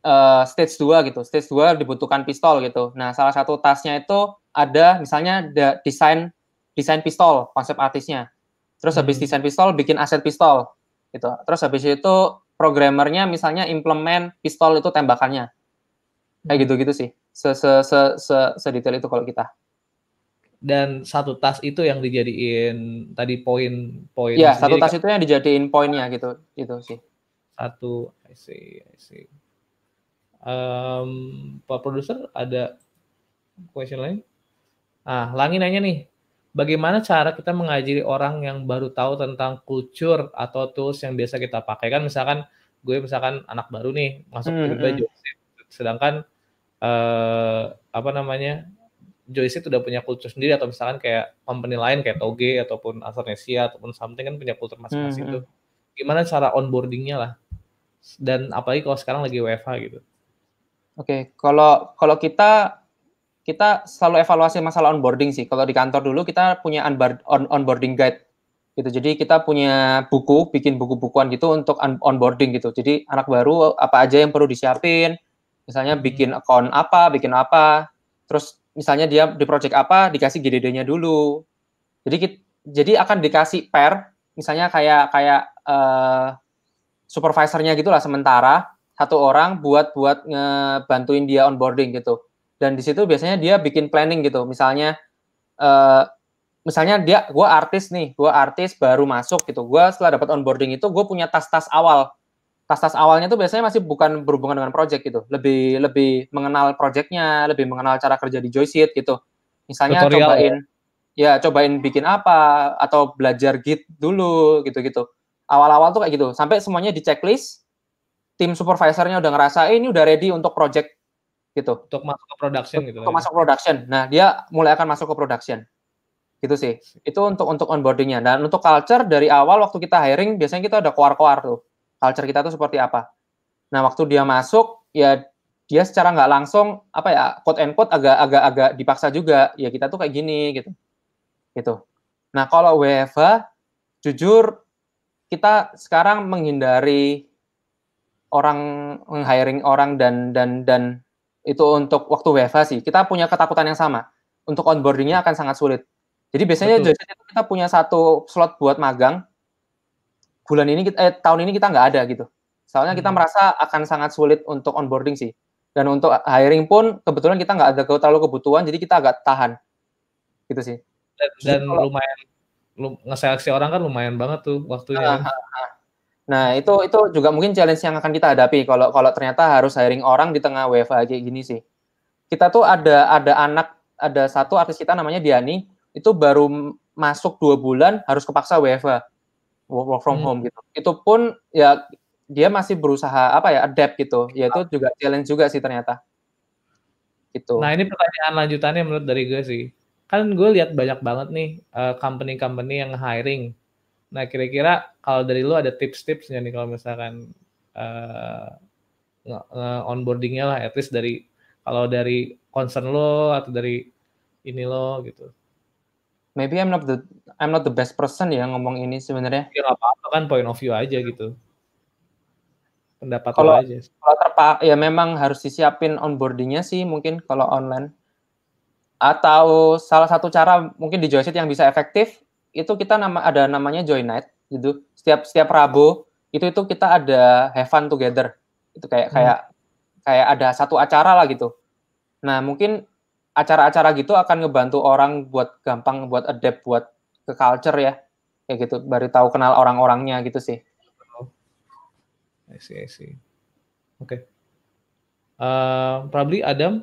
uh, stage 2 gitu. Stage 2 dibutuhkan pistol gitu. Nah, salah satu tasnya itu ada misalnya the desain desain pistol konsep artisnya. Terus hmm. habis desain pistol bikin aset pistol gitu. Terus habis itu programmernya misalnya implement pistol itu tembakannya. Kayak hmm. gitu-gitu sih. Se se se se, -se detail itu kalau kita dan satu tas itu yang dijadiin tadi poin-poin. ya satu tas kan? itu yang dijadiin poinnya gitu, gitu sih. Satu, I see, I see. Um, Pak produser ada question lain? Ah, Langi nanya nih, bagaimana cara kita mengajari orang yang baru tahu tentang kultur atau tools yang biasa kita pakai kan misalkan gue misalkan anak baru nih masuk hmm, ke -hmm. tiba sedangkan uh, apa namanya Joyce itu udah punya kultur sendiri atau misalkan kayak company lain kayak Toge ataupun Asernesia ataupun something kan punya kultur masing-masing itu -hmm. tuh. Hmm. Gimana cara onboardingnya lah? Dan apalagi kalau sekarang lagi WFH gitu. Oke, okay. kalau kalau kita kita selalu evaluasi masalah onboarding sih. Kalau di kantor dulu kita punya onboarding guide gitu. Jadi kita punya buku, bikin buku-bukuan gitu untuk onboarding gitu. Jadi anak baru apa aja yang perlu disiapin, misalnya hmm. bikin account apa, bikin apa, terus misalnya dia di project apa dikasih GDD-nya dulu. Jadi kita, jadi akan dikasih pair misalnya kayak kayak uh, supervisornya gitulah sementara satu orang buat buat ngebantuin dia onboarding gitu. Dan di situ biasanya dia bikin planning gitu. Misalnya uh, misalnya dia gua artis nih, gua artis baru masuk gitu. Gua setelah dapat onboarding itu gue punya tas-tas awal tas-tas awalnya tuh biasanya masih bukan berhubungan dengan project gitu. Lebih lebih mengenal projectnya, lebih mengenal cara kerja di Joyseat gitu. Misalnya Tutorial ya? cobain ya. cobain bikin apa atau belajar Git dulu gitu-gitu. Awal-awal tuh kayak gitu. Sampai semuanya di checklist, tim supervisornya udah ngerasa eh, ini udah ready untuk project gitu. Untuk masuk ke production gitu. Untuk ya. masuk production. Nah, dia mulai akan masuk ke production. Gitu sih. Itu untuk untuk onboardingnya. Dan untuk culture dari awal waktu kita hiring biasanya kita ada koar-koar tuh culture kita tuh seperti apa. Nah, waktu dia masuk, ya dia secara nggak langsung apa ya quote and quote agak agak dipaksa juga ya kita tuh kayak gini gitu gitu nah kalau WFA, jujur kita sekarang menghindari orang menghiring orang dan dan dan itu untuk waktu WFA sih kita punya ketakutan yang sama untuk onboardingnya akan sangat sulit jadi biasanya Betul. kita punya satu slot buat magang bulan ini kita eh, tahun ini kita nggak ada gitu. Soalnya hmm. kita merasa akan sangat sulit untuk onboarding sih. Dan untuk hiring pun kebetulan kita nggak ada terlalu kebutuhan, jadi kita agak tahan. Gitu sih. Dan, dan kalau, lumayan lu, ngeseleksi orang kan lumayan banget tuh waktunya. Nah, nah itu itu juga mungkin challenge yang akan kita hadapi kalau kalau ternyata harus hiring orang di tengah WFH kayak gini sih. Kita tuh ada ada anak ada satu artis kita namanya Diani itu baru masuk dua bulan harus kepaksa WFH work from hmm. home gitu. Itu pun ya dia masih berusaha apa ya adapt gitu. Ya itu juga challenge juga sih ternyata. Gitu. Nah, ini pertanyaan lanjutannya menurut dari gue sih. Kan gue lihat banyak banget nih eh, company-company uh, yang hiring. Nah, kira-kira kalau dari lu ada tips-tipsnya nih kalau misalkan uh, onboardingnya lah, at least dari kalau dari concern lo atau dari ini lo gitu. Maybe I'm not the I'm not the best person ya ngomong ini sebenarnya. Ya apa-apa kan point of view aja gitu. Pendapat kalau, aja. Kalau terpa ya memang harus disiapin onboardingnya sih mungkin kalau online. Atau salah satu cara mungkin di Joyset yang bisa efektif itu kita nama ada namanya Joy Night gitu. Setiap setiap Rabu itu itu kita ada have fun together. Itu kayak hmm. kayak kayak ada satu acara lah gitu. Nah, mungkin acara-acara gitu akan ngebantu orang buat gampang buat adapt buat ke culture ya kayak gitu baru tahu kenal orang-orangnya gitu sih I see, I see. Oke. Okay. Uh, eh, probably Adam.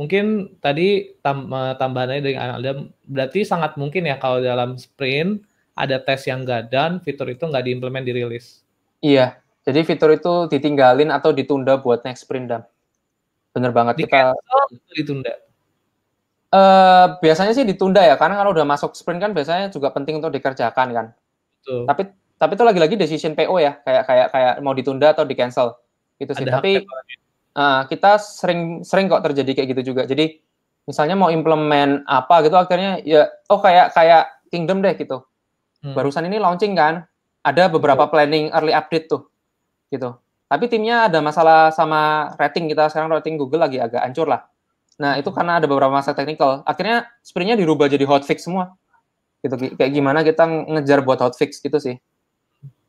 Mungkin tadi tam eh, tambahannya dari Adam, berarti sangat mungkin ya kalau dalam sprint ada tes yang nggak done, fitur itu nggak diimplement dirilis. Iya, jadi fitur itu ditinggalin atau ditunda buat next sprint, dan Bener banget. Di kita... cancel, ditunda. Uh, biasanya sih ditunda ya, karena kalau udah masuk sprint kan biasanya juga penting untuk dikerjakan kan. Betul. Tapi tapi itu lagi-lagi decision PO ya, kayak kayak kayak mau ditunda atau di cancel gitu sih. Ada tapi uh, kita sering sering kok terjadi kayak gitu juga. Jadi misalnya mau implement apa gitu akhirnya ya oh kayak kayak Kingdom deh gitu. Hmm. Barusan ini launching kan, ada beberapa Betul. planning early update tuh gitu. Tapi timnya ada masalah sama rating kita sekarang rating Google lagi agak hancur lah Nah, itu hmm. karena ada beberapa masalah teknikal. Akhirnya sprintnya dirubah jadi hotfix semua. Gitu, kayak gimana kita ngejar buat hotfix gitu sih.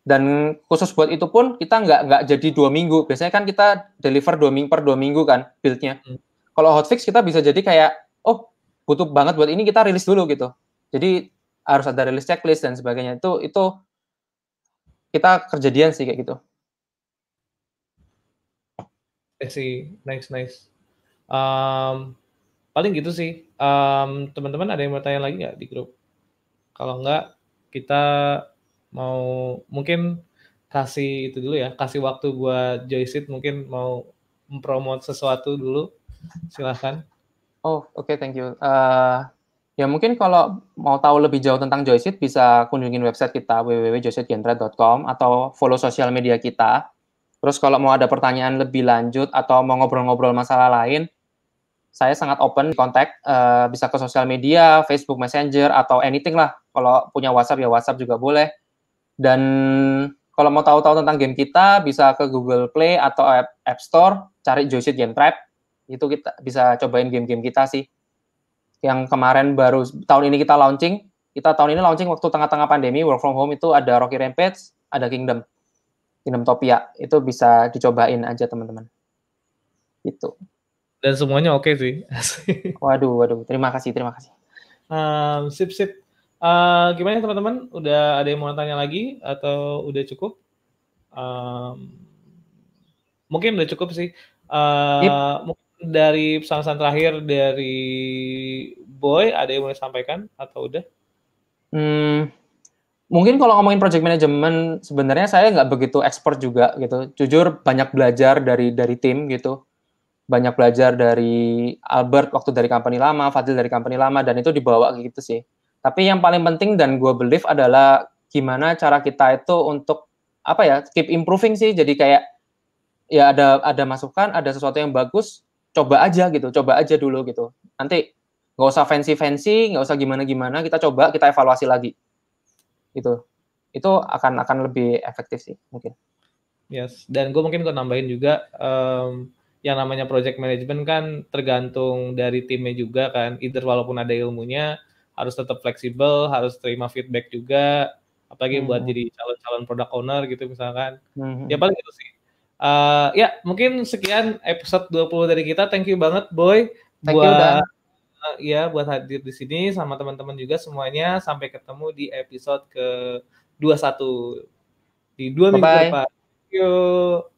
Dan khusus buat itu pun kita nggak nggak jadi dua minggu. Biasanya kan kita deliver dua minggu per dua minggu kan buildnya Hmm. Kalau hotfix kita bisa jadi kayak, oh butuh banget buat ini kita rilis dulu gitu. Jadi harus ada rilis checklist dan sebagainya. Itu itu kita kerjadian sih kayak gitu. Eh see. Nice, nice. Um, paling gitu sih. Um, teman-teman ada yang mau tanya lagi nggak di grup? Kalau nggak, kita mau mungkin kasih itu dulu ya, kasih waktu buat Joyceit mungkin mau mempromot sesuatu dulu. Silahkan. Oh, oke, okay, thank you. Uh, ya mungkin kalau mau tahu lebih jauh tentang Joyceit bisa kunjungi website kita www.joyceitgenre.com atau follow sosial media kita. Terus kalau mau ada pertanyaan lebih lanjut atau mau ngobrol-ngobrol masalah lain, saya sangat open kontak uh, bisa ke sosial media, Facebook Messenger atau anything lah. Kalau punya WhatsApp ya WhatsApp juga boleh. Dan kalau mau tahu-tahu tentang game kita bisa ke Google Play atau App, Store, cari Joyseed Game Tribe. Itu kita bisa cobain game-game kita sih. Yang kemarin baru tahun ini kita launching, kita tahun ini launching waktu tengah-tengah pandemi work from home itu ada Rocky Rampage, ada Kingdom. Kingdom Topia itu bisa dicobain aja teman-teman. Itu dan semuanya oke okay sih. waduh, waduh. Terima kasih, terima kasih. Um, sip, sip. Uh, gimana ya, teman-teman? Udah ada yang mau tanya lagi atau udah cukup? Um, mungkin udah cukup sih. Uh, eh, yep. Dari pesan-pesan terakhir dari Boy, ada yang mau disampaikan atau udah? Hmm, mungkin kalau ngomongin project management, sebenarnya saya nggak begitu expert juga gitu. Jujur banyak belajar dari dari tim gitu banyak belajar dari Albert waktu dari company lama, Fadil dari company lama, dan itu dibawa gitu sih. Tapi yang paling penting dan gue believe adalah gimana cara kita itu untuk apa ya keep improving sih. Jadi kayak ya ada ada masukan, ada sesuatu yang bagus, coba aja gitu, coba aja dulu gitu. Nanti nggak usah fancy fancy, nggak usah gimana gimana, kita coba, kita evaluasi lagi. Itu itu akan akan lebih efektif sih mungkin. Yes, dan gue mungkin gue nambahin juga. Um yang namanya project management kan tergantung dari timnya juga kan. Either walaupun ada ilmunya harus tetap fleksibel, harus terima feedback juga apalagi hmm. buat jadi calon-calon product owner gitu misalkan. Hmm. Ya paling itu sih. Uh, ya, mungkin sekian episode 20 dari kita. Thank you banget boy Thank buat you, Dan. Uh, ya buat hadir di sini sama teman-teman juga semuanya. Sampai ketemu di episode ke 21 di dua minggu depan. Yuk.